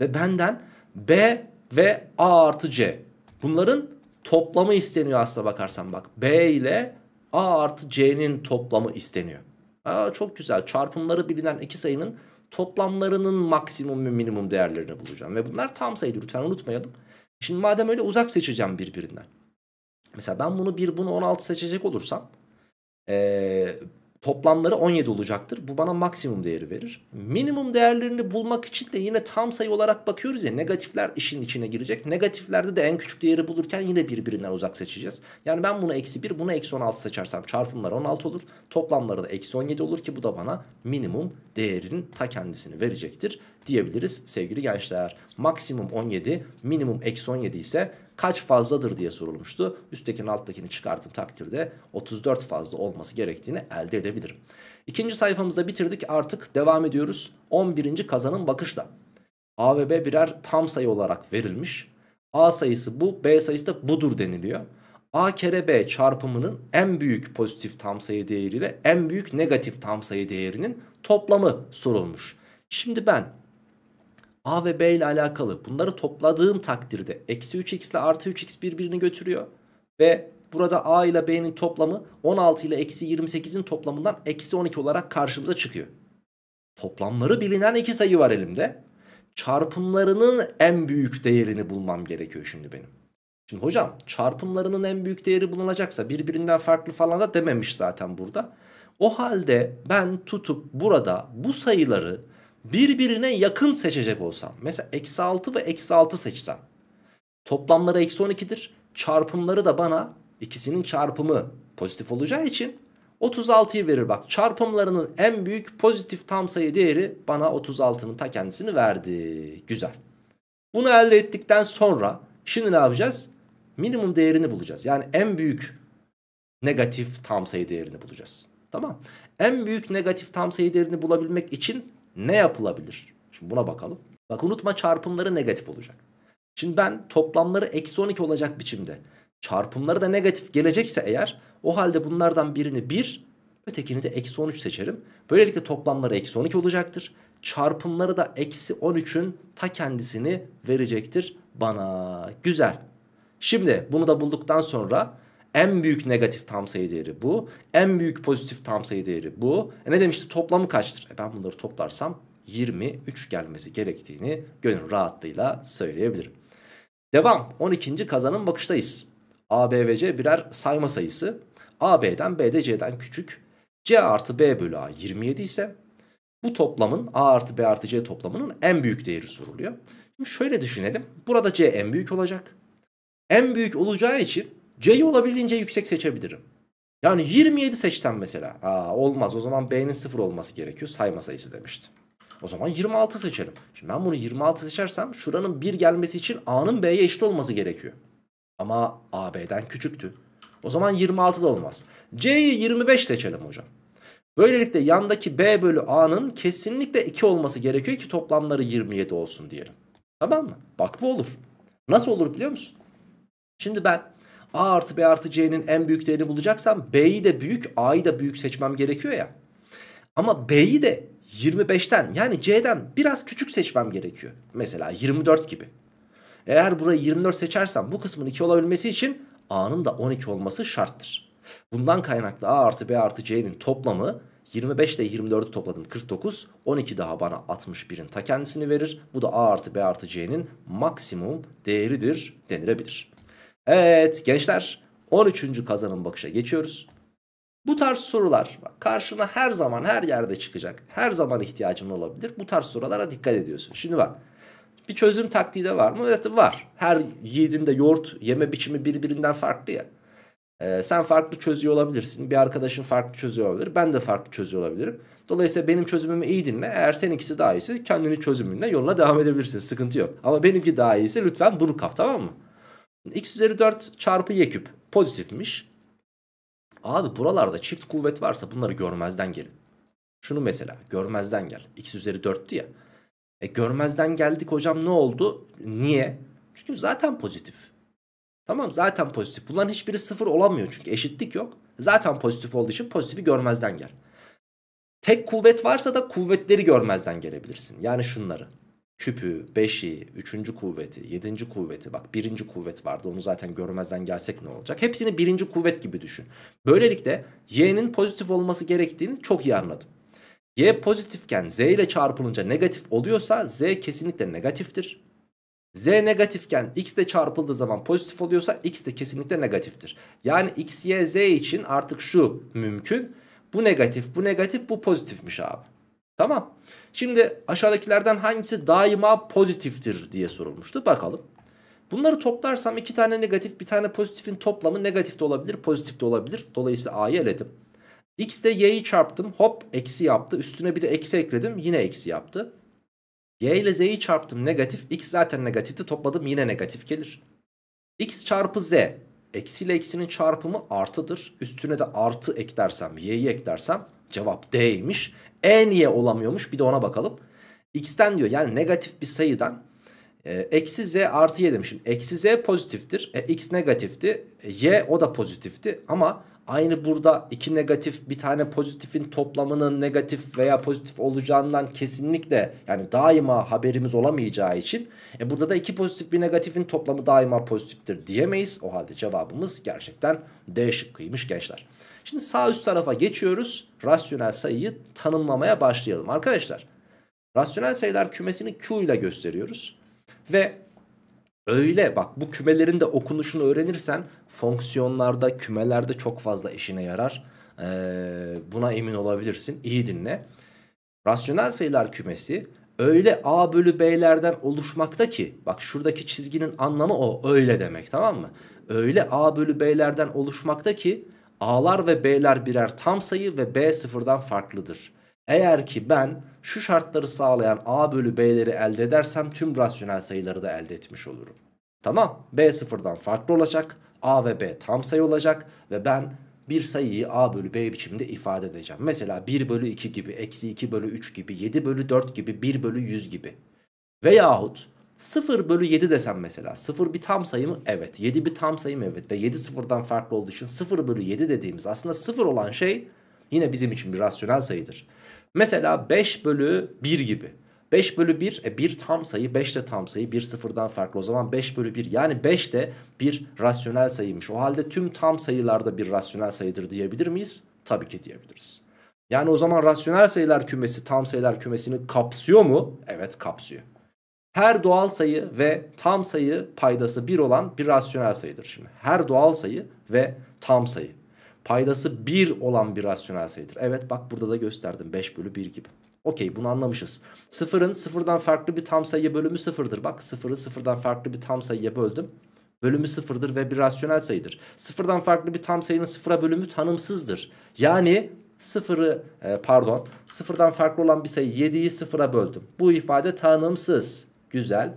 Ve benden B ve A artı C bunların toplamı isteniyor aslına bakarsan bak. B ile A artı C'nin toplamı isteniyor. Aa, çok güzel çarpımları bilinen iki sayının toplamlarının maksimum ve minimum değerlerini bulacağım. Ve bunlar tam sayıdır lütfen unutmayalım. Şimdi madem öyle uzak seçeceğim birbirinden. Mesela ben bunu 1 bunu 16 seçecek olursam ee, Toplamları 17 olacaktır. Bu bana maksimum değeri verir. Minimum değerlerini bulmak için de yine tam sayı olarak bakıyoruz ya negatifler işin içine girecek. Negatiflerde de en küçük değeri bulurken yine birbirinden uzak seçeceğiz. Yani ben bunu eksi 1 bunu eksi 16 seçersem çarpımlar 16 olur. Toplamları da eksi 17 olur ki bu da bana minimum değerinin ta kendisini verecektir diyebiliriz sevgili gençler. Maksimum 17 minimum eksi 17 ise kaç fazladır diye sorulmuştu. Üsttekini alttakini çıkarttığım takdirde 34 fazla olması gerektiğini elde edebilirim. İkinci sayfamızda bitirdik artık devam ediyoruz. 11. kazanım bakışla. A ve B birer tam sayı olarak verilmiş. A sayısı bu B sayısı da budur deniliyor. A kere B çarpımının en büyük pozitif tam sayı değeriyle en büyük negatif tam sayı değerinin toplamı sorulmuş. Şimdi ben A ve B ile alakalı bunları topladığım takdirde eksi 3x ile artı 3x birbirini götürüyor. Ve burada A ile B'nin toplamı 16 ile eksi 28'in toplamından eksi 12 olarak karşımıza çıkıyor. Toplamları bilinen iki sayı var elimde. Çarpımlarının en büyük değerini bulmam gerekiyor şimdi benim. Şimdi hocam çarpımlarının en büyük değeri bulunacaksa birbirinden farklı falan da dememiş zaten burada. O halde ben tutup burada bu sayıları birbirine yakın seçecek olsam. Mesela eksi 6 ve eksi 6 seçsem. Toplamları eksi 12'dir. Çarpımları da bana ikisinin çarpımı pozitif olacağı için 36'yı verir. Bak çarpımlarının en büyük pozitif tam sayı değeri bana 36'nın ta kendisini verdi. Güzel. Bunu elde ettikten sonra şimdi ne yapacağız? Minimum değerini bulacağız. Yani en büyük negatif tam sayı değerini bulacağız. Tamam. En büyük negatif tam sayı değerini bulabilmek için ne yapılabilir? Şimdi buna bakalım. Bak unutma çarpımları negatif olacak. Şimdi ben toplamları eksi 12 olacak biçimde çarpımları da negatif gelecekse eğer o halde bunlardan birini 1 ötekini de eksi 13 seçerim. Böylelikle toplamları eksi 12 olacaktır. Çarpımları da eksi 13'ün ta kendisini verecektir bana. Güzel. Şimdi bunu da bulduktan sonra en büyük negatif tam sayı değeri bu. En büyük pozitif tam sayı değeri bu. E ne demişti toplamı kaçtır? E ben bunları toplarsam 23 gelmesi gerektiğini gönül rahatlığıyla söyleyebilirim. Devam 12. kazanın bakıştayız. A, B ve C birer sayma sayısı. A, B'den, B C'den küçük. C artı B bölü A 27 ise bu toplamın A artı B artı C toplamının en büyük değeri soruluyor. Şimdi şöyle düşünelim. Burada C en büyük olacak. En büyük olacağı için C'yi olabildiğince yüksek seçebilirim. Yani 27 seçsem mesela. Aa, olmaz o zaman B'nin 0 olması gerekiyor sayma sayısı demiştim. O zaman 26 seçelim. Şimdi ben bunu 26 seçersem şuranın 1 gelmesi için A'nın B'ye eşit olması gerekiyor. Ama A B'den küçüktü. O zaman 26 da olmaz. C'yi 25 seçelim hocam. Böylelikle yandaki B bölü A'nın kesinlikle 2 olması gerekiyor ki toplamları 27 olsun diyelim. Tamam mı? Bak bu olur. Nasıl olur biliyor musun? Şimdi ben A artı B artı C'nin en büyük değerini bulacaksam B'yi de büyük A'yı da büyük seçmem gerekiyor ya. Ama B'yi de 25'ten yani C'den biraz küçük seçmem gerekiyor. Mesela 24 gibi. Eğer burayı 24 seçersem bu kısmın 2 olabilmesi için A'nın da 12 olması şarttır. Bundan kaynaklı A artı B artı C'nin toplamı 25 ile 24'ü topladım 49. 12 daha bana 61'in ta kendisini verir. Bu da A artı B artı C'nin maksimum değeridir denilebilir. Evet gençler 13. kazanım bakışa geçiyoruz. Bu tarz sorular karşına her zaman her yerde çıkacak. Her zaman ihtiyacın olabilir. Bu tarz sorulara dikkat ediyorsun. Şimdi bak bir çözüm taktiği de var mı? Evet var. Her yiğidinde yoğurt yeme biçimi birbirinden farklı ya. Ee, sen farklı çözüyor olabilirsin. Bir arkadaşın farklı çözüyor olabilir. Ben de farklı çözüyor olabilirim. Dolayısıyla benim çözümümü iyi dinle. Eğer seninkisi daha iyisi kendini çözümünle yoluna devam edebilirsin. Sıkıntı yok. Ama benimki daha iyisi lütfen bunu kap tamam mı? x üzeri 4 çarpı y küp pozitifmiş. Abi buralarda çift kuvvet varsa bunları görmezden gelin. Şunu mesela görmezden gel. x üzeri 4'tü ya. E görmezden geldik hocam ne oldu? Niye? Çünkü zaten pozitif. Tamam zaten pozitif. Bunların hiçbiri sıfır olamıyor çünkü eşitlik yok. Zaten pozitif olduğu için pozitifi görmezden gel. Tek kuvvet varsa da kuvvetleri görmezden gelebilirsin. Yani şunları küpü, beşi, üçüncü kuvveti, yedinci kuvveti bak birinci kuvvet vardı onu zaten görmezden gelsek ne olacak? Hepsini birinci kuvvet gibi düşün. Böylelikle y'nin pozitif olması gerektiğini çok iyi anladım. y pozitifken z ile çarpılınca negatif oluyorsa z kesinlikle negatiftir. Z negatifken x de çarpıldığı zaman pozitif oluyorsa x de kesinlikle negatiftir. Yani x, y, z için artık şu mümkün. Bu negatif, bu negatif, bu pozitifmiş abi. Tamam. Tamam. Şimdi aşağıdakilerden hangisi daima pozitiftir diye sorulmuştu. Bakalım. Bunları toplarsam iki tane negatif bir tane pozitifin toplamı negatif de olabilir pozitif de olabilir. Dolayısıyla A'yı eledim. X de Y'yi çarptım hop eksi yaptı. Üstüne bir de eksi ekledim yine eksi yaptı. Y ile Z'yi çarptım negatif. X zaten negatifti topladım yine negatif gelir. X çarpı Z eksi ile eksinin çarpımı artıdır. Üstüne de artı eklersem y'yi eklersem cevap D'ymiş. E niye olamıyormuş bir de ona bakalım. X'ten diyor yani negatif bir sayıdan e, eksi z artı y demişim. Eksi z pozitiftir. E, x negatifti. E, y o da pozitifti. Ama aynı burada iki negatif bir tane pozitifin toplamının negatif veya pozitif olacağından kesinlikle yani daima haberimiz olamayacağı için e, burada da iki pozitif bir negatifin toplamı daima pozitiftir diyemeyiz. O halde cevabımız gerçekten D şıkkıymış gençler. Şimdi sağ üst tarafa geçiyoruz. Rasyonel sayıyı tanımlamaya başlayalım arkadaşlar. Rasyonel sayılar kümesini Q ile gösteriyoruz. Ve öyle bak bu kümelerin de okunuşunu öğrenirsen fonksiyonlarda kümelerde çok fazla işine yarar. Ee, buna emin olabilirsin. İyi dinle. Rasyonel sayılar kümesi öyle A bölü B'lerden oluşmakta ki bak şuradaki çizginin anlamı o öyle demek tamam mı? Öyle A bölü B'lerden oluşmakta ki A'lar ve B'ler birer tam sayı ve B sıfırdan farklıdır. Eğer ki ben şu şartları sağlayan A bölü B'leri elde edersem tüm rasyonel sayıları da elde etmiş olurum. Tamam B sıfırdan farklı olacak. A ve B tam sayı olacak ve ben bir sayıyı a bölü b biçiminde ifade edeceğim. Mesela 1 bölü 2 gibi, eksi 2 bölü 3 gibi, 7 bölü 4 gibi, 1 bölü 100 gibi. Veyahut 0 bölü 7 desem mesela 0 bir tam sayı mı? Evet 7 bir tam sayı mı? Evet ve 7 sıfırdan farklı olduğu için 0 bölü 7 dediğimiz aslında 0 olan şey yine bizim için bir rasyonel sayıdır. Mesela 5 bölü 1 gibi 5 bölü 1 e 1 tam sayı 5 de tam sayı 1 sıfırdan farklı o zaman 5 bölü 1 yani 5 de bir rasyonel sayıymış. O halde tüm tam sayılarda bir rasyonel sayıdır diyebilir miyiz? Tabii ki diyebiliriz. Yani o zaman rasyonel sayılar kümesi tam sayılar kümesini kapsıyor mu? Evet kapsıyor. Her doğal sayı ve tam sayı paydası 1 olan bir rasyonel sayıdır. Şimdi her doğal sayı ve tam sayı paydası 1 olan bir rasyonel sayıdır. Evet bak burada da gösterdim 5 bölü 1 gibi. Okey bunu anlamışız. Sıfırın sıfırdan farklı bir tam sayı bölümü sıfırdır. Bak sıfırı sıfırdan farklı bir tam sayıya böldüm. Bölümü sıfırdır ve bir rasyonel sayıdır. Sıfırdan farklı bir tam sayının sıfıra bölümü tanımsızdır. Yani sıfırı e, pardon sıfırdan farklı olan bir sayı 7'yi sıfıra böldüm. Bu ifade tanımsız. Güzel.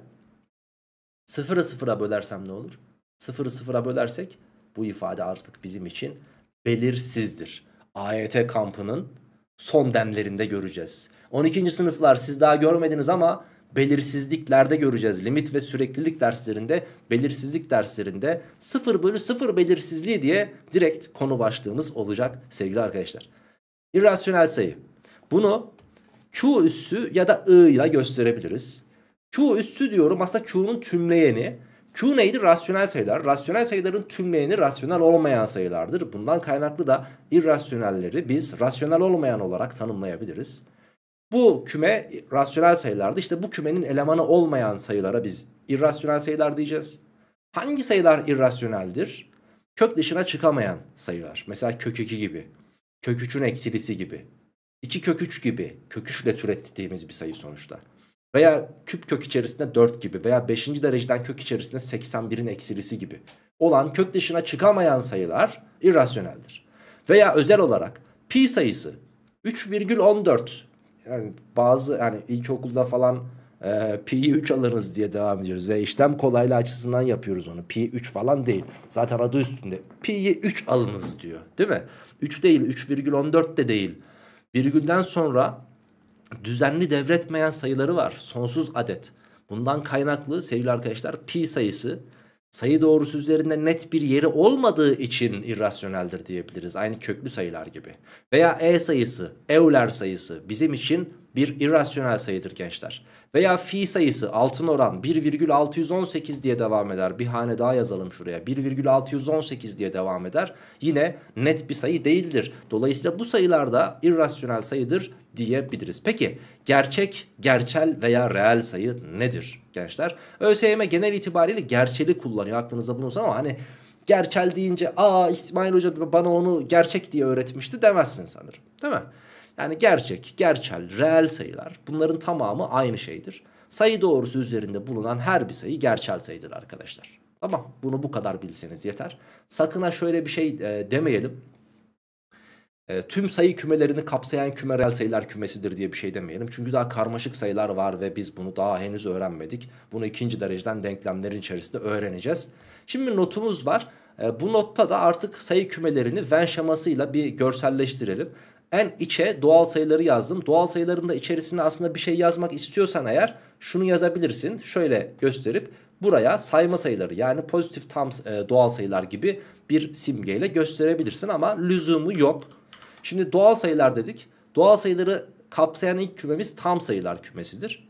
Sıfırı sıfıra bölersem ne olur? Sıfırı sıfıra bölersek bu ifade artık bizim için belirsizdir. AYT kampının son demlerinde göreceğiz. 12. sınıflar siz daha görmediniz ama belirsizliklerde göreceğiz. Limit ve süreklilik derslerinde, belirsizlik derslerinde 0 bölü 0 belirsizliği diye direkt konu başlığımız olacak sevgili arkadaşlar. İrrasyonel sayı. Bunu Q üssü ya da I ile gösterebiliriz. Q üssü diyorum aslında Q'nun tümleyeni. Q neydi? Rasyonel sayılar. Rasyonel sayıların tümleyeni rasyonel olmayan sayılardır. Bundan kaynaklı da irrasyonelleri biz rasyonel olmayan olarak tanımlayabiliriz. Bu küme rasyonel sayılardı. İşte bu kümenin elemanı olmayan sayılara biz irrasyonel sayılar diyeceğiz. Hangi sayılar irrasyoneldir? Kök dışına çıkamayan sayılar. Mesela kök 2 gibi. Kök 3'ün eksilisi gibi. 2 kök 3 gibi. Kök 3 ile türettiğimiz bir sayı sonuçta veya küp kök içerisinde 4 gibi veya 5. dereceden kök içerisinde 81'in eksilisi gibi olan kök dışına çıkamayan sayılar irrasyoneldir. Veya özel olarak pi sayısı 3,14 yani bazı yani ilkokulda falan e, pi'yi 3 alırız diye devam ediyoruz ve işlem kolaylığı açısından yapıyoruz onu. Pi 3 falan değil. Zaten adı üstünde. Pi'yi 3 alınız diyor. Değil mi? 3 değil, 3,14 de değil. Virgülden sonra düzenli devretmeyen sayıları var. Sonsuz adet. Bundan kaynaklı sevgili arkadaşlar pi sayısı sayı doğrusu üzerinde net bir yeri olmadığı için irrasyoneldir diyebiliriz. Aynı köklü sayılar gibi. Veya e sayısı, euler sayısı bizim için bir irrasyonel sayıdır gençler. Veya fi sayısı altın oran 1,618 diye devam eder. Bir hane daha yazalım şuraya. 1,618 diye devam eder. Yine net bir sayı değildir. Dolayısıyla bu sayılar da irrasyonel sayıdır diyebiliriz. Peki gerçek, gerçel veya reel sayı nedir gençler? ÖSYM genel itibariyle gerçeli kullanıyor. Aklınızda bulunsun ama hani gerçel deyince aa İsmail Hoca bana onu gerçek diye öğretmişti demezsin sanırım. Değil mi? Yani gerçek, gerçel, reel sayılar bunların tamamı aynı şeydir. Sayı doğrusu üzerinde bulunan her bir sayı gerçel sayıdır arkadaşlar. Tamam bunu bu kadar bilseniz yeter. Sakın ha şöyle bir şey e, demeyelim. E, tüm sayı kümelerini kapsayan küme reel sayılar kümesidir diye bir şey demeyelim. Çünkü daha karmaşık sayılar var ve biz bunu daha henüz öğrenmedik. Bunu ikinci dereceden denklemlerin içerisinde öğreneceğiz. Şimdi notumuz var. E, bu notta da artık sayı kümelerini Venn şemasıyla bir görselleştirelim. En içe doğal sayıları yazdım. Doğal sayıların da içerisine aslında bir şey yazmak istiyorsan eğer şunu yazabilirsin. Şöyle gösterip buraya sayma sayıları yani pozitif tam e, doğal sayılar gibi bir simgeyle gösterebilirsin ama lüzumu yok. Şimdi doğal sayılar dedik. Doğal sayıları kapsayan ilk kümemiz tam sayılar kümesidir.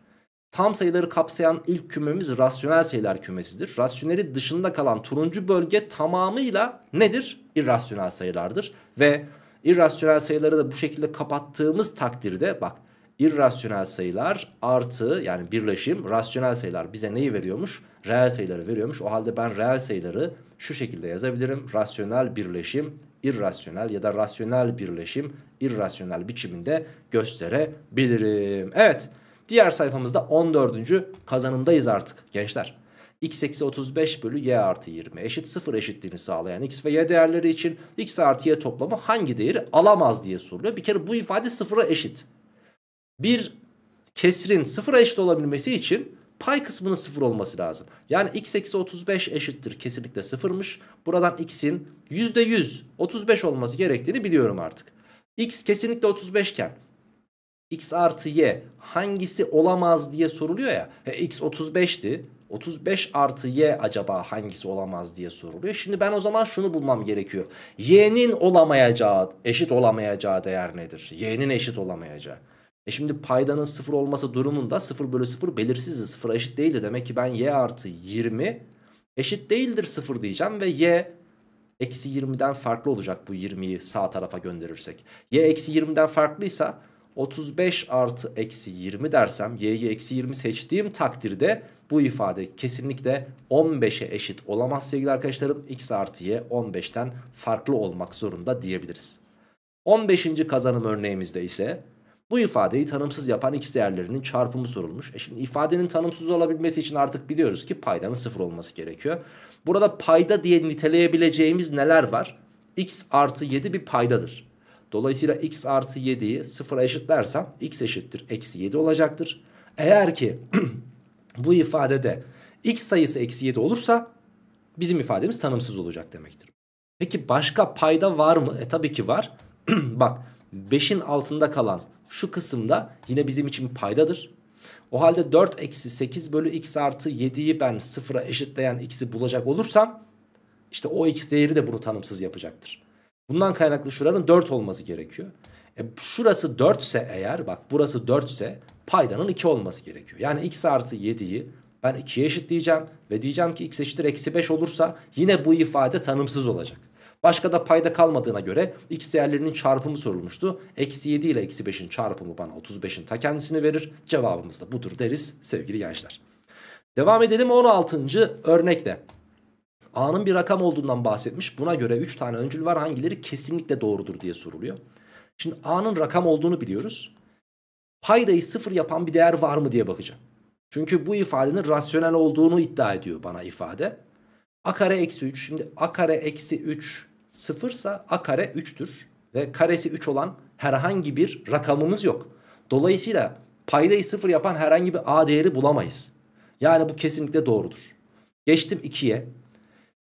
Tam sayıları kapsayan ilk kümemiz rasyonel sayılar kümesidir. Rasyoneli dışında kalan turuncu bölge tamamıyla nedir? İrrasyonel sayılardır. Ve İrrasyonel sayıları da bu şekilde kapattığımız takdirde bak irrasyonel sayılar artı yani birleşim rasyonel sayılar bize neyi veriyormuş? Reel sayıları veriyormuş. O halde ben reel sayıları şu şekilde yazabilirim. Rasyonel birleşim irrasyonel ya da rasyonel birleşim irrasyonel biçiminde gösterebilirim. Evet diğer sayfamızda 14. kazanımdayız artık gençler x eksi 35 bölü y artı 20 eşit 0 eşitliğini sağlayan x ve y değerleri için x artı y toplamı hangi değeri alamaz diye soruluyor. Bir kere bu ifade 0'a eşit. Bir kesrin 0'a eşit olabilmesi için pay kısmının 0 olması lazım. Yani x eksi 35 eşittir kesinlikle sıfırmış. Buradan x'in %100 35 olması gerektiğini biliyorum artık. x kesinlikle 35 iken x artı y hangisi olamaz diye soruluyor ya. E, x 35'ti 35 artı y acaba hangisi olamaz diye soruluyor. Şimdi ben o zaman şunu bulmam gerekiyor. Y'nin olamayacağı, eşit olamayacağı değer nedir? Y'nin eşit olamayacağı. E şimdi paydanın sıfır olması durumunda 0 bölü 0 belirsizdi. Sıfıra eşit değildi. Demek ki ben y artı 20 eşit değildir 0 diyeceğim ve y eksi 20'den farklı olacak bu 20'yi sağ tarafa gönderirsek. Y eksi 20'den farklıysa 35 artı eksi 20 dersem y'yi eksi 20 seçtiğim takdirde bu ifade kesinlikle 15'e eşit olamaz sevgili arkadaşlarım. X artı y 15'ten farklı olmak zorunda diyebiliriz. 15. kazanım örneğimizde ise bu ifadeyi tanımsız yapan x değerlerinin çarpımı sorulmuş. E şimdi ifadenin tanımsız olabilmesi için artık biliyoruz ki paydanın sıfır olması gerekiyor. Burada payda diye niteleyebileceğimiz neler var? x artı 7 bir paydadır. Dolayısıyla x artı 7'yi 0'a eşitlersem x eşittir. Eksi 7 olacaktır. Eğer ki bu ifadede x sayısı eksi 7 olursa bizim ifademiz tanımsız olacak demektir. Peki başka payda var mı? E tabii ki var. Bak 5'in altında kalan şu kısımda yine bizim için paydadır. O halde 4 eksi 8 bölü x artı 7'yi ben 0'a eşitleyen x'i bulacak olursam işte o x değeri de bunu tanımsız yapacaktır. Bundan kaynaklı şuranın 4 olması gerekiyor. E, şurası 4 ise eğer bak burası 4 ise paydanın 2 olması gerekiyor. Yani x artı 7'yi ben 2'ye eşitleyeceğim ve diyeceğim ki x eşittir eksi 5 olursa yine bu ifade tanımsız olacak. Başka da payda kalmadığına göre x değerlerinin çarpımı sorulmuştu. Eksi 7 ile eksi 5'in çarpımı bana 35'in ta kendisini verir. Cevabımız da budur deriz sevgili gençler. Devam edelim 16. örnekle. A'nın bir rakam olduğundan bahsetmiş. Buna göre 3 tane öncül var hangileri kesinlikle doğrudur diye soruluyor. Şimdi A'nın rakam olduğunu biliyoruz. Paydayı sıfır yapan bir değer var mı diye bakacağım. Çünkü bu ifadenin rasyonel olduğunu iddia ediyor bana ifade. A kare eksi 3. Şimdi A kare eksi 3 sıfırsa A kare 3'tür. Ve karesi 3 olan herhangi bir rakamımız yok. Dolayısıyla paydayı sıfır yapan herhangi bir A değeri bulamayız. Yani bu kesinlikle doğrudur. Geçtim 2'ye.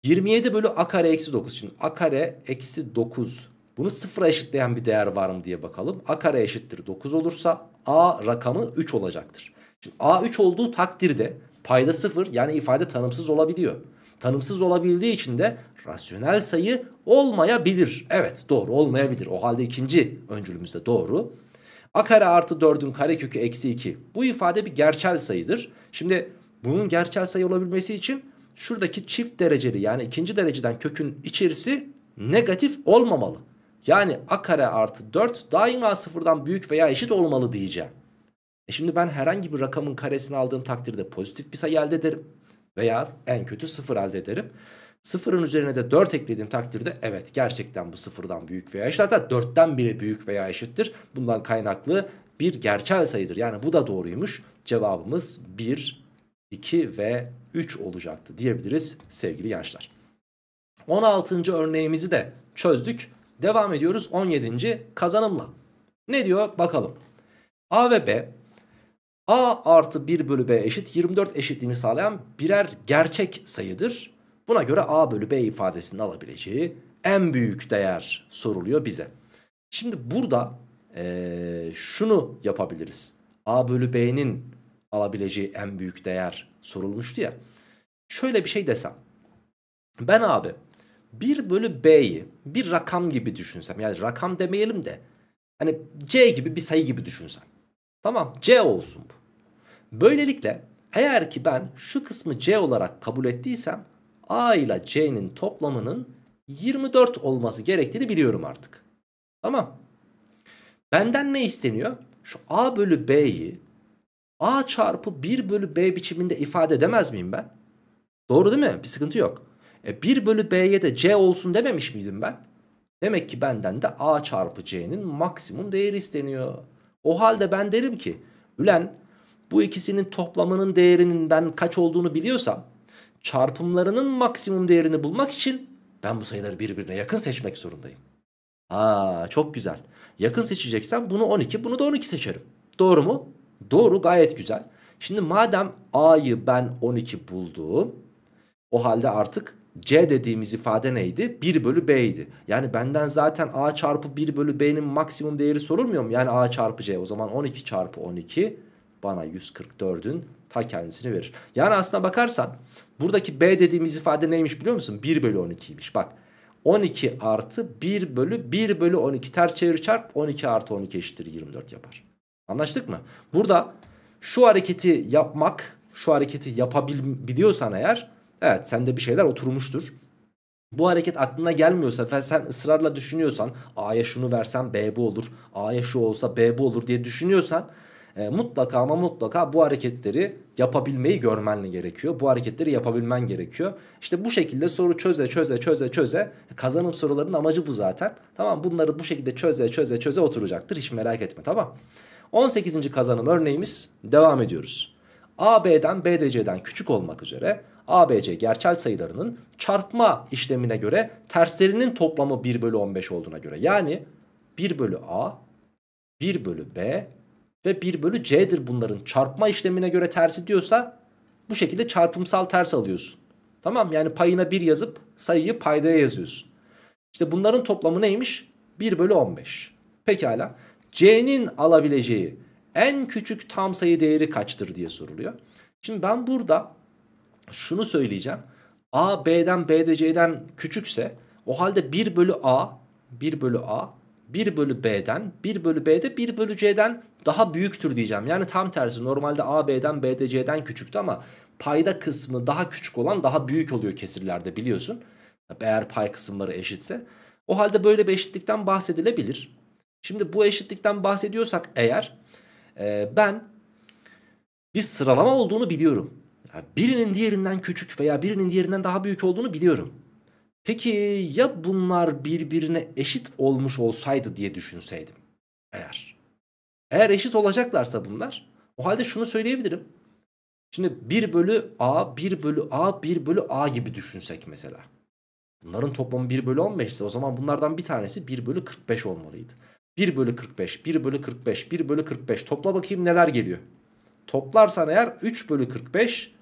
27 bölü a kare eksi 9. Şimdi a kare eksi 9. Bunu sıfıra eşitleyen bir değer var mı diye bakalım. a kare eşittir 9 olursa a rakamı 3 olacaktır. Şimdi a 3 olduğu takdirde payda 0 yani ifade tanımsız olabiliyor. Tanımsız olabildiği için de rasyonel sayı olmayabilir. Evet doğru olmayabilir. O halde ikinci öncülümüz de doğru. A kare artı 4'ün karekökü eksi 2. Bu ifade bir gerçel sayıdır. Şimdi bunun gerçel sayı olabilmesi için şuradaki çift dereceli yani ikinci dereceden kökün içerisi negatif olmamalı. Yani a kare artı 4 daima sıfırdan büyük veya eşit olmalı diyeceğim. E şimdi ben herhangi bir rakamın karesini aldığım takdirde pozitif bir sayı elde ederim. Veya en kötü sıfır elde ederim. Sıfırın üzerine de 4 eklediğim takdirde evet gerçekten bu sıfırdan büyük veya eşit. Hatta 4'ten bile büyük veya eşittir. Bundan kaynaklı bir gerçel sayıdır. Yani bu da doğruymuş. Cevabımız 1, 2 ve 3 olacaktı diyebiliriz sevgili gençler. 16. örneğimizi de çözdük. Devam ediyoruz 17. kazanımla. Ne diyor bakalım. A ve B A artı 1 bölü B eşit 24 eşitliğini sağlayan birer gerçek sayıdır. Buna göre A bölü B ifadesinin alabileceği en büyük değer soruluyor bize. Şimdi burada ee, şunu yapabiliriz. A bölü B'nin alabileceği en büyük değer sorulmuştu ya. Şöyle bir şey desem. Ben abi 1 bölü b'yi bir rakam gibi düşünsem. Yani rakam demeyelim de. Hani c gibi bir sayı gibi düşünsem. Tamam c olsun bu. Böylelikle eğer ki ben şu kısmı c olarak kabul ettiysem a ile c'nin toplamının 24 olması gerektiğini biliyorum artık. Tamam. Benden ne isteniyor? Şu a bölü b'yi A çarpı 1 bölü B biçiminde ifade edemez miyim ben? Doğru değil mi? Bir sıkıntı yok. E 1 bölü B'ye de C olsun dememiş miydim ben? Demek ki benden de A çarpı C'nin maksimum değeri isteniyor. O halde ben derim ki ülen bu ikisinin toplamının değerinin ben kaç olduğunu biliyorsam çarpımlarının maksimum değerini bulmak için ben bu sayıları birbirine yakın seçmek zorundayım. Aa çok güzel. Yakın seçeceksen, bunu 12 bunu da 12 seçerim. Doğru mu? Doğru gayet güzel. Şimdi madem A'yı ben 12 buldum. O halde artık C dediğimiz ifade neydi? 1 bölü B idi. Yani benden zaten A çarpı 1 bölü B'nin maksimum değeri sorulmuyor mu? Yani A çarpı C. O zaman 12 çarpı 12 bana 144'ün ta kendisini verir. Yani aslına bakarsan buradaki B dediğimiz ifade neymiş biliyor musun? 1 bölü 12'ymiş. Bak 12 artı 1 bölü 1 bölü 12 ters çevir çarp 12 artı 12 eşittir 24 yapar. Anlaştık mı? Burada şu hareketi yapmak, şu hareketi yapabiliyorsan eğer evet sende bir şeyler oturmuştur. Bu hareket aklına gelmiyorsa ve sen ısrarla düşünüyorsan A'ya şunu versem B bu olur, A'ya şu olsa B bu olur diye düşünüyorsan e, mutlaka ama mutlaka bu hareketleri yapabilmeyi görmen gerekiyor. Bu hareketleri yapabilmen gerekiyor. İşte bu şekilde soru çöze çöze çöze çöze e, kazanım sorularının amacı bu zaten. Tamam bunları bu şekilde çöze çöze çöze oturacaktır hiç merak etme tamam 18. kazanım örneğimiz devam ediyoruz. AB'den BDC'den küçük olmak üzere ABC gerçel sayılarının çarpma işlemine göre terslerinin toplamı 1 bölü 15 olduğuna göre. Yani 1 bölü A, 1 bölü B ve 1 bölü C'dir bunların çarpma işlemine göre tersi diyorsa bu şekilde çarpımsal ters alıyorsun. Tamam yani payına 1 yazıp sayıyı paydaya yazıyorsun. İşte bunların toplamı neymiş? 1 bölü 15. Pekala. C'nin alabileceği en küçük tam sayı değeri kaçtır diye soruluyor. Şimdi ben burada şunu söyleyeceğim. A B'den B'de C'den küçükse o halde 1 bölü A 1 bölü A 1 bölü B'den 1 bölü B'de 1 bölü C'den daha büyüktür diyeceğim. Yani tam tersi normalde A B'den B'de C'den küçüktü ama payda kısmı daha küçük olan daha büyük oluyor kesirlerde biliyorsun. Eğer pay kısımları eşitse. O halde böyle bir eşitlikten bahsedilebilir. Şimdi bu eşitlikten bahsediyorsak eğer e, ben bir sıralama olduğunu biliyorum. Yani birinin diğerinden küçük veya birinin diğerinden daha büyük olduğunu biliyorum. Peki ya bunlar birbirine eşit olmuş olsaydı diye düşünseydim eğer. Eğer eşit olacaklarsa bunlar o halde şunu söyleyebilirim. Şimdi 1 bölü A, 1 bölü A, 1 bölü A gibi düşünsek mesela. Bunların toplamı 1 bölü 15 ise o zaman bunlardan bir tanesi 1 bölü 45 olmalıydı. 1 bölü 45, 1 bölü 45, 1 bölü 45. Topla bakayım neler geliyor. Toplarsan eğer 3 bölü 45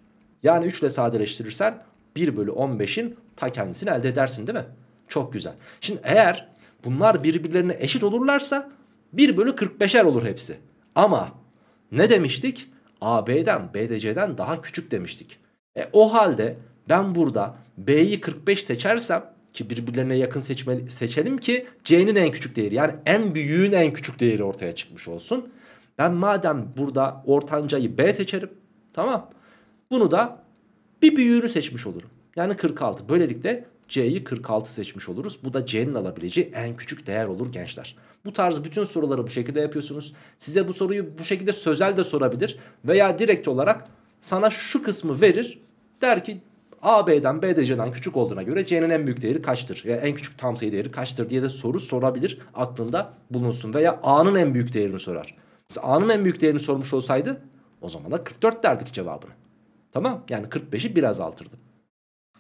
yani 3 ile sadeleştirirsen 1 bölü 15'in ta kendisini elde edersin değil mi? Çok güzel. Şimdi eğer bunlar birbirlerine eşit olurlarsa 1 bölü 45'er olur hepsi. Ama ne demiştik? AB'den BDC'den daha küçük demiştik. E o halde ben burada B'yi 45 seçersem ki birbirlerine yakın seçme, seçelim ki c'nin en küçük değeri yani en büyüğün en küçük değeri ortaya çıkmış olsun. Ben madem burada ortancayı b seçerim tamam bunu da bir büyüğünü seçmiş olurum. Yani 46 böylelikle c'yi 46 seçmiş oluruz. Bu da c'nin alabileceği en küçük değer olur gençler. Bu tarz bütün soruları bu şekilde yapıyorsunuz. Size bu soruyu bu şekilde sözel de sorabilir veya direkt olarak sana şu kısmı verir der ki AB'den c'den küçük olduğuna göre C'nin en büyük değeri kaçtır? Yani en küçük tam sayı değeri kaçtır diye de soru sorabilir. Aklında bulunsun veya A'nın en büyük değerini sorar. Mesela A'nın en büyük değerini sormuş olsaydı o zaman da 44 derdik cevabını. Tamam yani 45'i biraz altırdım.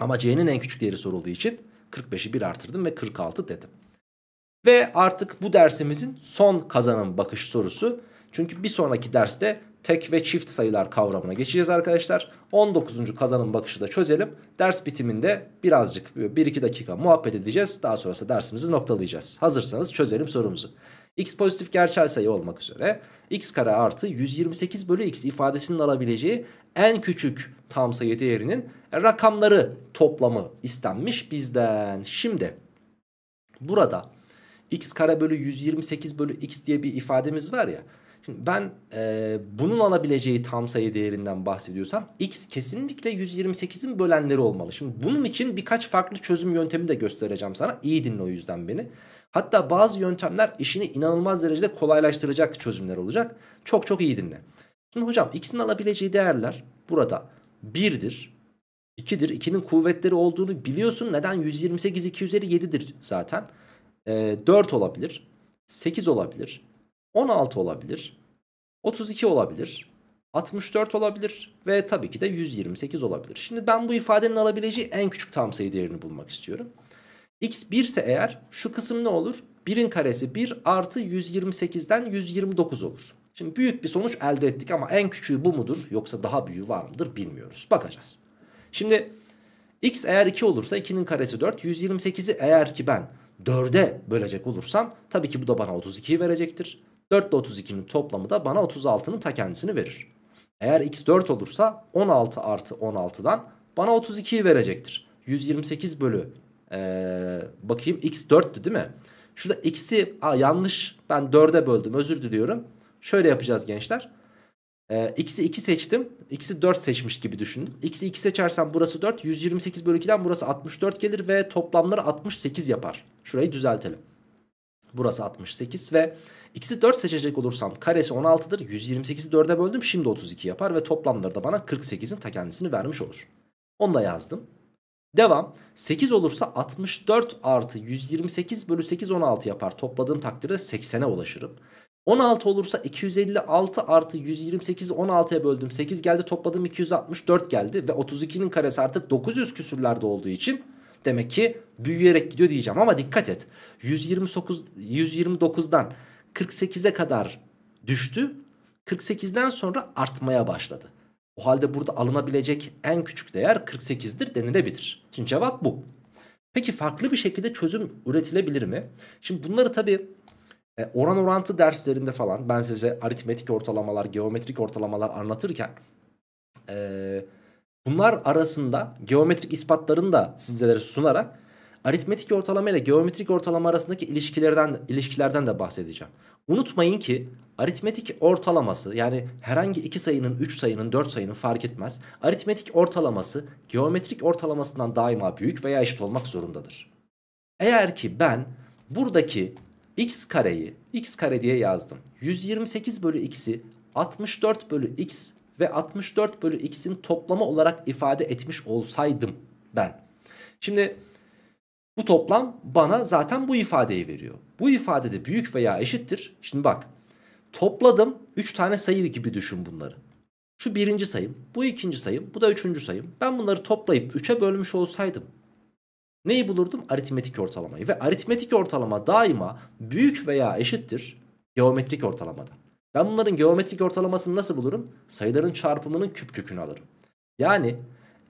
Ama C'nin en küçük değeri sorulduğu için 45'i 1 artırdım ve 46 dedim. Ve artık bu dersimizin son kazanım bakış sorusu. Çünkü bir sonraki derste tek ve çift sayılar kavramına geçeceğiz arkadaşlar. 19. kazanın bakışı da çözelim. Ders bitiminde birazcık 1-2 dakika muhabbet edeceğiz. Daha sonrası dersimizi noktalayacağız. Hazırsanız çözelim sorumuzu. X pozitif gerçel sayı olmak üzere x kare artı 128 bölü x ifadesinin alabileceği en küçük tam sayı değerinin rakamları toplamı istenmiş bizden. Şimdi burada x kare bölü 128 bölü x diye bir ifademiz var ya Şimdi ben e, bunun alabileceği tam sayı değerinden bahsediyorsam x kesinlikle 128'in bölenleri olmalı. Şimdi bunun için birkaç farklı çözüm yöntemi de göstereceğim sana. İyi dinle o yüzden beni. Hatta bazı yöntemler işini inanılmaz derecede kolaylaştıracak çözümler olacak. Çok çok iyi dinle. Şimdi hocam x'in alabileceği değerler burada 1'dir. 2'dir. 2'nin kuvvetleri olduğunu biliyorsun. Neden? 128 2 üzeri 7'dir zaten. E, 4 olabilir. 8 olabilir. 16 olabilir, 32 olabilir, 64 olabilir ve tabii ki de 128 olabilir. Şimdi ben bu ifadenin alabileceği en küçük tam sayı değerini bulmak istiyorum. x 1 ise eğer şu kısım ne olur? 1'in karesi 1 artı 128'den 129 olur. Şimdi büyük bir sonuç elde ettik ama en küçüğü bu mudur yoksa daha büyüğü var mıdır bilmiyoruz. Bakacağız. Şimdi x eğer 2 olursa 2'nin karesi 4. 128'i eğer ki ben 4'e bölecek olursam tabii ki bu da bana 32'yi verecektir. 4 ile 32'nin toplamı da bana 36'nın ta kendisini verir. Eğer x 4 olursa 16 artı 16'dan bana 32'yi verecektir. 128 bölü ee, bakayım x 4'tü değil mi? Şurada x'i yanlış ben 4'e böldüm özür diliyorum. Şöyle yapacağız gençler. Ee, x'i 2 seçtim. X'i 4 seçmiş gibi düşündüm. X'i 2 seçersem burası 4. 128 bölü 2'den burası 64 gelir ve toplamları 68 yapar. Şurayı düzeltelim. Burası 68 ve X'i 4 seçecek olursam karesi 16'dır. 128'i 4'e böldüm. Şimdi 32 yapar ve toplamları da bana 48'in ta kendisini vermiş olur. Onu da yazdım. Devam. 8 olursa 64 artı 128 bölü 8 16 yapar. Topladığım takdirde 80'e ulaşırım. 16 olursa 256 artı 128 16'ya böldüm. 8 geldi topladığım 264 geldi. Ve 32'nin karesi artık 900 küsürlerde olduğu için demek ki büyüyerek gidiyor diyeceğim. Ama dikkat et. 129, 129'dan 48'e kadar düştü. 48'den sonra artmaya başladı. O halde burada alınabilecek en küçük değer 48'dir denilebilir. Şimdi cevap bu. Peki farklı bir şekilde çözüm üretilebilir mi? Şimdi bunları tabii e, oran orantı derslerinde falan ben size aritmetik ortalamalar, geometrik ortalamalar anlatırken e, bunlar arasında geometrik ispatlarını da sizlere sunarak aritmetik ortalama ile geometrik ortalama arasındaki ilişkilerden ilişkilerden de bahsedeceğim. Unutmayın ki aritmetik ortalaması yani herhangi iki sayının, üç sayının, dört sayının fark etmez. Aritmetik ortalaması geometrik ortalamasından daima büyük veya eşit olmak zorundadır. Eğer ki ben buradaki x kareyi x kare diye yazdım. 128 bölü x'i 64 bölü x ve 64 bölü x'in toplamı olarak ifade etmiş olsaydım ben. Şimdi bu toplam bana zaten bu ifadeyi veriyor. Bu ifadede büyük veya eşittir. Şimdi bak topladım 3 tane sayı gibi düşün bunları. Şu birinci sayım, bu ikinci sayım, bu da üçüncü sayım. Ben bunları toplayıp 3'e bölmüş olsaydım neyi bulurdum? Aritmetik ortalamayı. Ve aritmetik ortalama daima büyük veya eşittir geometrik ortalamada. Ben bunların geometrik ortalamasını nasıl bulurum? Sayıların çarpımının küp kökünü alırım. Yani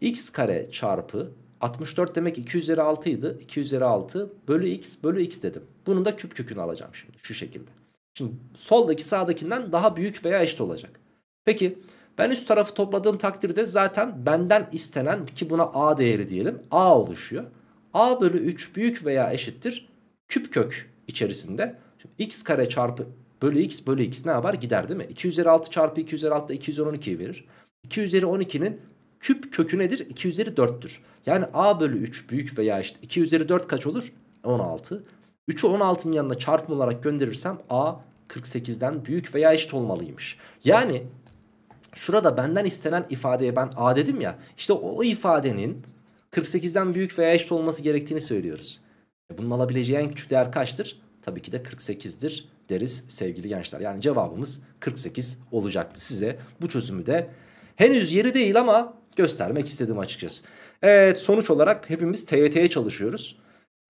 x kare çarpı 64 demek 2 üzeri 6 idi. 2 üzeri 6 bölü x bölü x dedim. Bunun da küp kökünü alacağım şimdi şu şekilde. Şimdi soldaki sağdakinden daha büyük veya eşit olacak. Peki ben üst tarafı topladığım takdirde zaten benden istenen ki buna a değeri diyelim a oluşuyor. a bölü 3 büyük veya eşittir küp kök içerisinde. Şimdi x kare çarpı bölü x bölü x ne yapar gider değil mi? 2 üzeri 6 çarpı 2 üzeri 6 da 212'yi verir. 2 üzeri 12'nin Küp kökü nedir? 2 üzeri 4'tür. Yani a bölü 3 büyük veya işte 2 üzeri 4 kaç olur? 16. 3'ü 16'nın yanına çarpım olarak gönderirsem a 48'den büyük veya eşit olmalıymış. Yani şurada benden istenen ifadeye ben a dedim ya. İşte o ifadenin 48'den büyük veya eşit olması gerektiğini söylüyoruz. E, bunun alabileceği en küçük değer kaçtır? Tabii ki de 48'dir deriz sevgili gençler. Yani cevabımız 48 olacaktı. Size bu çözümü de henüz yeri değil ama göstermek istedim açıkçası. Evet sonuç olarak hepimiz TYT'ye çalışıyoruz.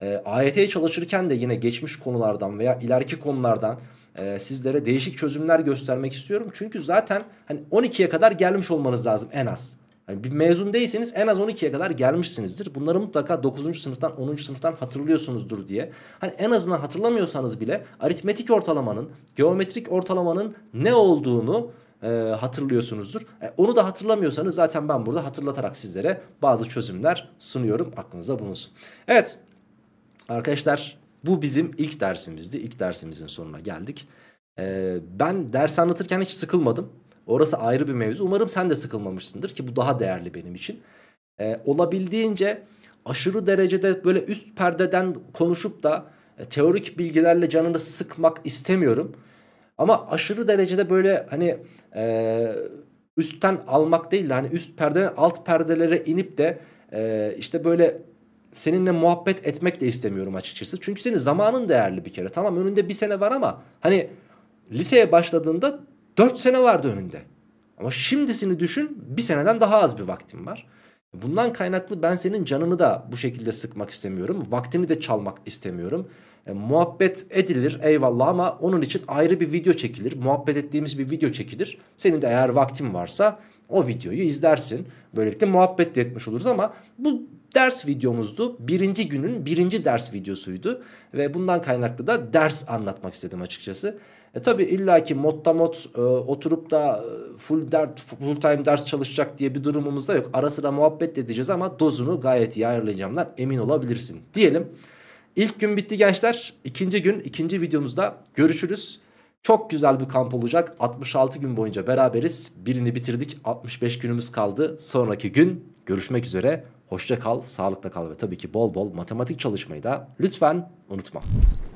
E, ee, AYT'ye çalışırken de yine geçmiş konulardan veya ileriki konulardan e, sizlere değişik çözümler göstermek istiyorum. Çünkü zaten hani 12'ye kadar gelmiş olmanız lazım en az. Yani bir mezun değilseniz en az 12'ye kadar gelmişsinizdir. Bunları mutlaka 9. sınıftan 10. sınıftan hatırlıyorsunuzdur diye. Hani en azından hatırlamıyorsanız bile aritmetik ortalamanın, geometrik ortalamanın ne olduğunu e, hatırlıyorsunuzdur. E, onu da hatırlamıyorsanız zaten ben burada hatırlatarak sizlere bazı çözümler sunuyorum. Aklınıza bulunsun. Evet arkadaşlar bu bizim ilk dersimizdi. İlk dersimizin sonuna geldik. E, ben ders anlatırken hiç sıkılmadım. Orası ayrı bir mevzu. Umarım sen de sıkılmamışsındır ki bu daha değerli benim için. E, olabildiğince aşırı derecede böyle üst perdeden konuşup da e, teorik bilgilerle canını sıkmak istemiyorum. Ama aşırı derecede böyle hani e, üstten almak değil de hani üst perdeden alt perdelere inip de e, işte böyle seninle muhabbet etmek de istemiyorum açıkçası. Çünkü senin zamanın değerli bir kere. Tamam önünde bir sene var ama hani liseye başladığında dört sene vardı önünde. Ama şimdisini düşün bir seneden daha az bir vaktim var. Bundan kaynaklı ben senin canını da bu şekilde sıkmak istemiyorum. Vaktini de çalmak istemiyorum. E, muhabbet edilir eyvallah ama onun için ayrı bir video çekilir. Muhabbet ettiğimiz bir video çekilir. Senin de eğer vaktin varsa o videoyu izlersin. Böylelikle muhabbet de etmiş oluruz ama bu ders videomuzdu. Birinci günün birinci ders videosuydu. Ve bundan kaynaklı da ders anlatmak istedim açıkçası. E tabi illaki modda mod e, oturup da e, full, dert, full time ders çalışacak diye bir durumumuz da yok. Ara sıra muhabbet edeceğiz ama dozunu gayet iyi ayarlayacağımdan emin olabilirsin diyelim. İlk gün bitti gençler. İkinci gün ikinci videomuzda görüşürüz. Çok güzel bir kamp olacak. 66 gün boyunca beraberiz. Birini bitirdik. 65 günümüz kaldı. Sonraki gün görüşmek üzere. Hoşça kal, sağlıkla kal ve tabii ki bol bol matematik çalışmayı da lütfen unutma.